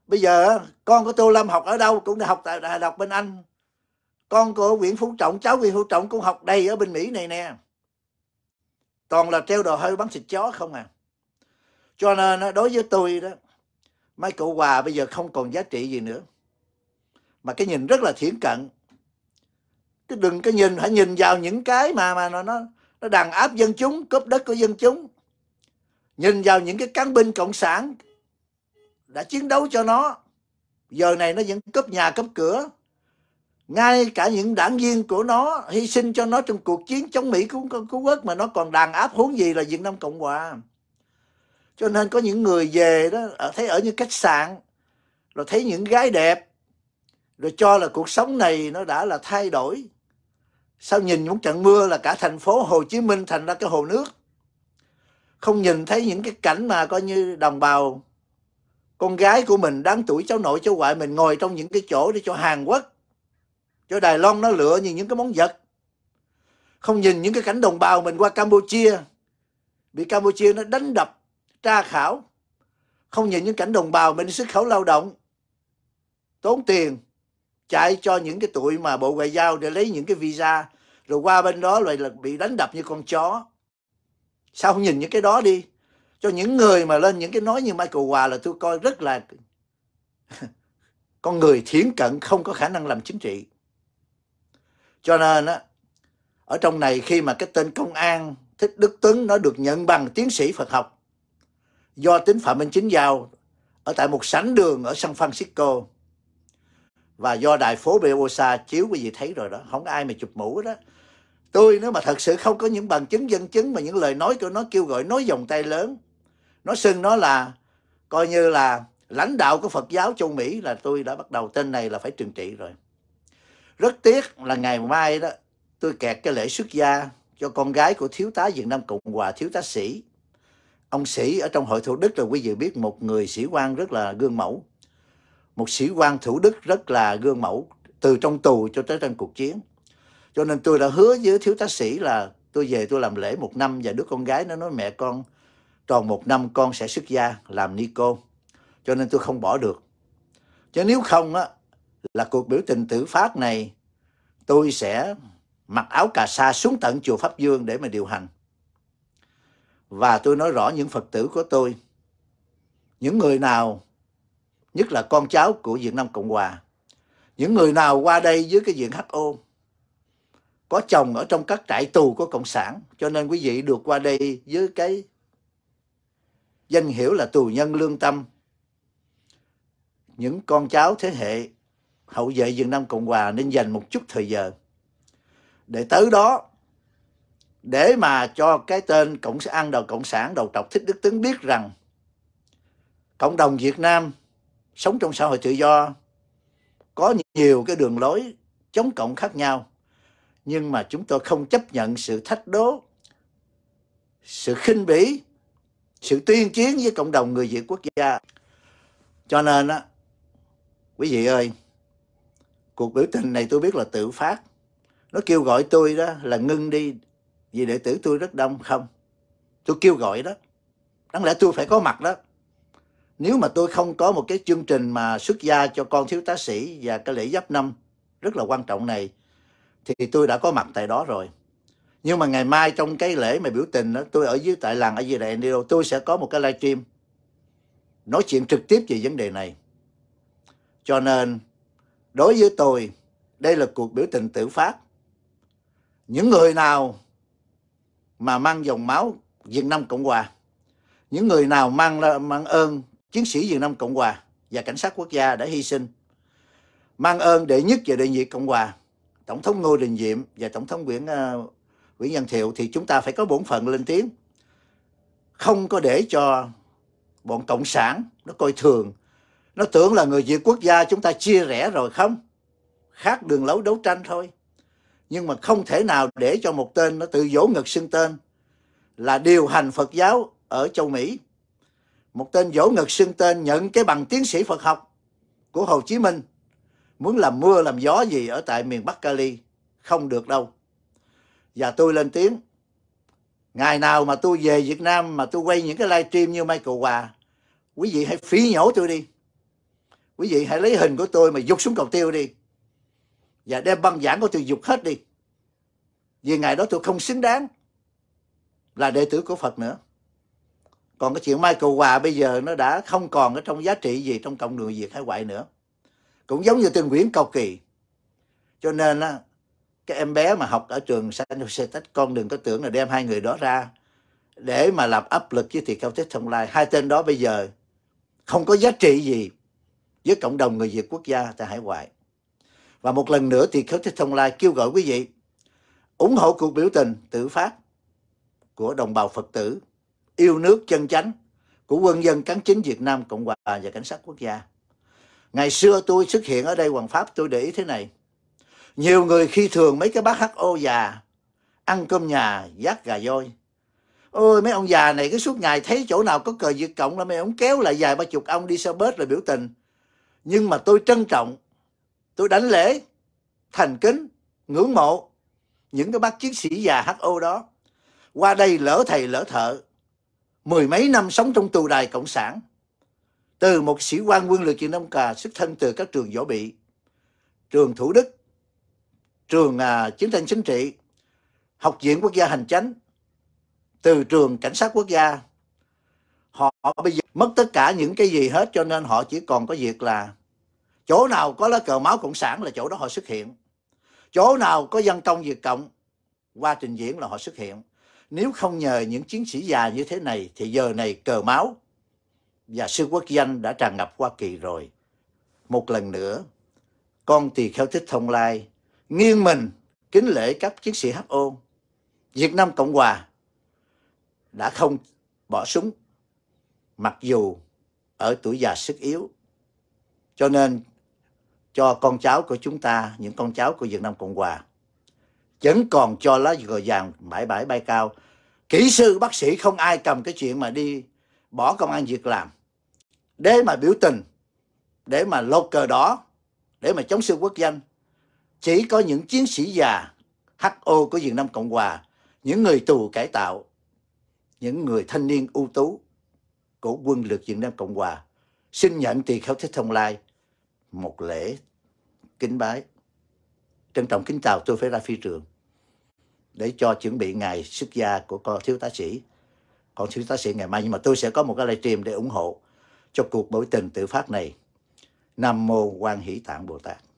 bây giờ con có Tô Lâm học ở đâu cũng đã học tại Đại học bên Anh con của Nguyễn Phú Trọng cháu Nguyễn Phú Trọng cũng học đầy ở bên Mỹ này nè toàn là treo đồ hơi bắn thịt chó không à cho nên đối với tôi đó mấy cậu quà bây giờ không còn giá trị gì nữa mà cái nhìn rất là thiển cận cái đừng cái nhìn hãy nhìn vào những cái mà mà nó nó nó đàn áp dân chúng cướp đất của dân chúng nhìn vào những cái cán binh cộng sản đã chiến đấu cho nó giờ này nó vẫn cướp nhà cướp cửa ngay cả những đảng viên của nó hy sinh cho nó trong cuộc chiến chống mỹ cứu, cứu quốc mà nó còn đàn áp huống gì là việt nam cộng hòa cho nên có những người về đó ở à, thấy ở những khách sạn rồi thấy những gái đẹp rồi cho là cuộc sống này nó đã là thay đổi sao nhìn những trận mưa là cả thành phố Hồ Chí Minh thành ra cái hồ nước không nhìn thấy những cái cảnh mà coi như đồng bào con gái của mình đáng tuổi cháu nội cháu ngoại mình ngồi trong những cái chỗ để cho Hàn Quốc cho Đài Loan nó lựa như những cái món vật không nhìn những cái cảnh đồng bào mình qua Campuchia bị Campuchia nó đánh đập tra khảo không nhìn những cảnh đồng bào mình xuất khẩu lao động tốn tiền chạy cho những cái tụi mà bộ ngoại giao để lấy những cái visa rồi qua bên đó lại là bị đánh đập như con chó sao không nhìn những cái đó đi cho những người mà lên những cái nói như Michael Hòa là tôi coi rất là con người thiển cận không có khả năng làm chính trị cho nên á ở trong này khi mà cái tên công an thích đức tuấn nó được nhận bằng tiến sĩ phật học do tính Phạm Minh Chính giao ở tại một sảnh đường ở San Francisco và do đài phố Beosa chiếu quý vị thấy rồi đó không ai mà chụp mũ đó tôi nếu mà thật sự không có những bằng chứng dân chứng mà những lời nói của nó kêu gọi nói vòng tay lớn nó xưng nó là coi như là lãnh đạo của Phật giáo châu Mỹ là tôi đã bắt đầu tên này là phải trừng trị rồi rất tiếc là ngày mai đó tôi kẹt cái lễ xuất gia cho con gái của thiếu tá Việt Nam Cộng Hòa thiếu tá sĩ ông sĩ ở trong hội Thủ Đức là quý vị biết một người sĩ quan rất là gương mẫu. Một sĩ quan Thủ Đức rất là gương mẫu từ trong tù cho tới trong cuộc chiến. Cho nên tôi đã hứa với thiếu tá sĩ là tôi về tôi làm lễ một năm và đứa con gái nó nói mẹ con tròn một năm con sẽ xuất gia làm ni cô. Cho nên tôi không bỏ được. Chứ nếu không á là cuộc biểu tình tử phát này tôi sẽ mặc áo cà sa xuống tận chùa Pháp Dương để mà điều hành. Và tôi nói rõ những Phật tử của tôi, những người nào, nhất là con cháu của Việt Nam Cộng Hòa, những người nào qua đây dưới cái diện HO, có chồng ở trong các trại tù của Cộng sản, cho nên quý vị được qua đây với cái danh hiệu là tù nhân lương tâm. Những con cháu thế hệ hậu vệ Việt Nam Cộng Hòa nên dành một chút thời giờ để tới đó để mà cho cái tên cộng sản đầu cộng sản đầu trọc thích đức tướng biết rằng cộng đồng Việt Nam sống trong xã hội tự do có nhiều cái đường lối chống cộng khác nhau nhưng mà chúng tôi không chấp nhận sự thách đố sự khinh bỉ sự tuyên chiến với cộng đồng người Việt quốc gia cho nên á quý vị ơi cuộc biểu tình này tôi biết là tự phát nó kêu gọi tôi đó là ngưng đi vì đệ tử tôi rất đông không tôi kêu gọi đó đáng lẽ tôi phải có mặt đó nếu mà tôi không có một cái chương trình mà xuất gia cho con thiếu tá sĩ và cái lễ giáp năm rất là quan trọng này thì tôi đã có mặt tại đó rồi nhưng mà ngày mai trong cái lễ mà biểu tình đó tôi ở dưới tại làng ở dưới đại Nido, tôi sẽ có một cái livestream nói chuyện trực tiếp về vấn đề này cho nên đối với tôi đây là cuộc biểu tình tự phát những người nào mà mang dòng máu Việt Nam Cộng Hòa. Những người nào mang mang ơn chiến sĩ Việt Nam Cộng Hòa và cảnh sát quốc gia đã hy sinh. Mang ơn đệ nhất và đệ nhị Cộng Hòa, Tổng thống Ngô Đình Diệm và Tổng thống Nguyễn ờ, Nguyễn Văn Thiệu thì chúng ta phải có bổn phận lên tiếng. Không có để cho bọn Cộng sản nó coi thường. Nó tưởng là người Việt quốc gia chúng ta chia rẽ rồi không? Khác đường lối đấu tranh thôi nhưng mà không thể nào để cho một tên nó tự dỗ ngực xưng tên là điều hành Phật giáo ở châu Mỹ. Một tên dỗ ngực xưng tên nhận cái bằng tiến sĩ Phật học của Hồ Chí Minh muốn làm mưa làm gió gì ở tại miền Bắc Cali không được đâu. Và tôi lên tiếng ngày nào mà tôi về Việt Nam mà tôi quay những cái live stream như Michael Hòa quý vị hãy phí nhổ tôi đi quý vị hãy lấy hình của tôi mà dục xuống cầu tiêu đi và dạ, đem băng giảng của tôi dục hết đi vì ngày đó tôi không xứng đáng là đệ tử của phật nữa còn cái chuyện Michael Hòa bây giờ nó đã không còn ở trong giá trị gì trong cộng đồng Việt hải ngoại nữa. Cũng giống như tên Nguyễn Cầu Kỳ. Cho nên á, cái em bé mà học ở trường San Jose Tech con đừng có tưởng là đem hai người đó ra để mà lập áp lực với thì cao thích trong lai. Hai tên đó bây giờ không có giá trị gì với cộng đồng người Việt quốc gia tại hải ngoại. Và một lần nữa thì Khất Thích Thông Lai kêu gọi quý vị ủng hộ cuộc biểu tình tự phát của đồng bào Phật tử, yêu nước chân chánh của quân dân cán chính Việt Nam Cộng Hòa và Cảnh sát Quốc gia. Ngày xưa tôi xuất hiện ở đây Hoàng Pháp tôi để ý thế này. Nhiều người khi thường mấy cái bác HO già ăn cơm nhà giác gà voi. Ôi mấy ông già này cứ suốt ngày thấy chỗ nào có cờ Việt Cộng là mấy ông kéo lại vài ba chục ông đi xe bớt rồi biểu tình. Nhưng mà tôi trân trọng tôi đánh lễ thành kính ngưỡng mộ những cái bác chiến sĩ già HO đó qua đây lỡ thầy lỡ thợ mười mấy năm sống trong tù đài cộng sản từ một sĩ quan quân lực Việt đông cà xuất thân từ các trường võ bị trường Thủ Đức trường à, chiến tranh chính trị học viện quốc gia hành chánh từ trường cảnh sát quốc gia họ bây giờ mất tất cả những cái gì hết cho nên họ chỉ còn có việc là chỗ nào có lá cờ máu cộng sản là chỗ đó họ xuất hiện chỗ nào có dân công việt cộng qua trình diễn là họ xuất hiện nếu không nhờ những chiến sĩ già như thế này thì giờ này cờ máu và sư quốc danh đã tràn ngập Hoa Kỳ rồi. Một lần nữa, con tỳ kheo thích thông lai, nghiêng mình kính lễ các chiến sĩ HO. Việt Nam Cộng Hòa đã không bỏ súng, mặc dù ở tuổi già sức yếu. Cho nên cho con cháu của chúng ta, những con cháu của Việt Nam Cộng Hòa. Vẫn còn cho lá gờ vàng bãi bãi bay cao. Kỹ sư, bác sĩ không ai cầm cái chuyện mà đi bỏ công an việc làm. Để mà biểu tình, để mà lột cờ đỏ, để mà chống sư quốc danh. Chỉ có những chiến sĩ già HO của Việt Nam Cộng Hòa, những người tù cải tạo, những người thanh niên ưu tú của quân lực Việt Nam Cộng Hòa xin nhận tiền khảo thích thông lai một lễ kính bái. Trân trọng kính chào tôi phải ra phi trường để cho chuẩn bị ngày xuất gia của con thiếu tá sĩ. Con thiếu tá sĩ ngày mai nhưng mà tôi sẽ có một cái livestream để ủng hộ cho cuộc biểu tình tự phát này. Nam mô Quan Hỷ Tạng Bồ Tát.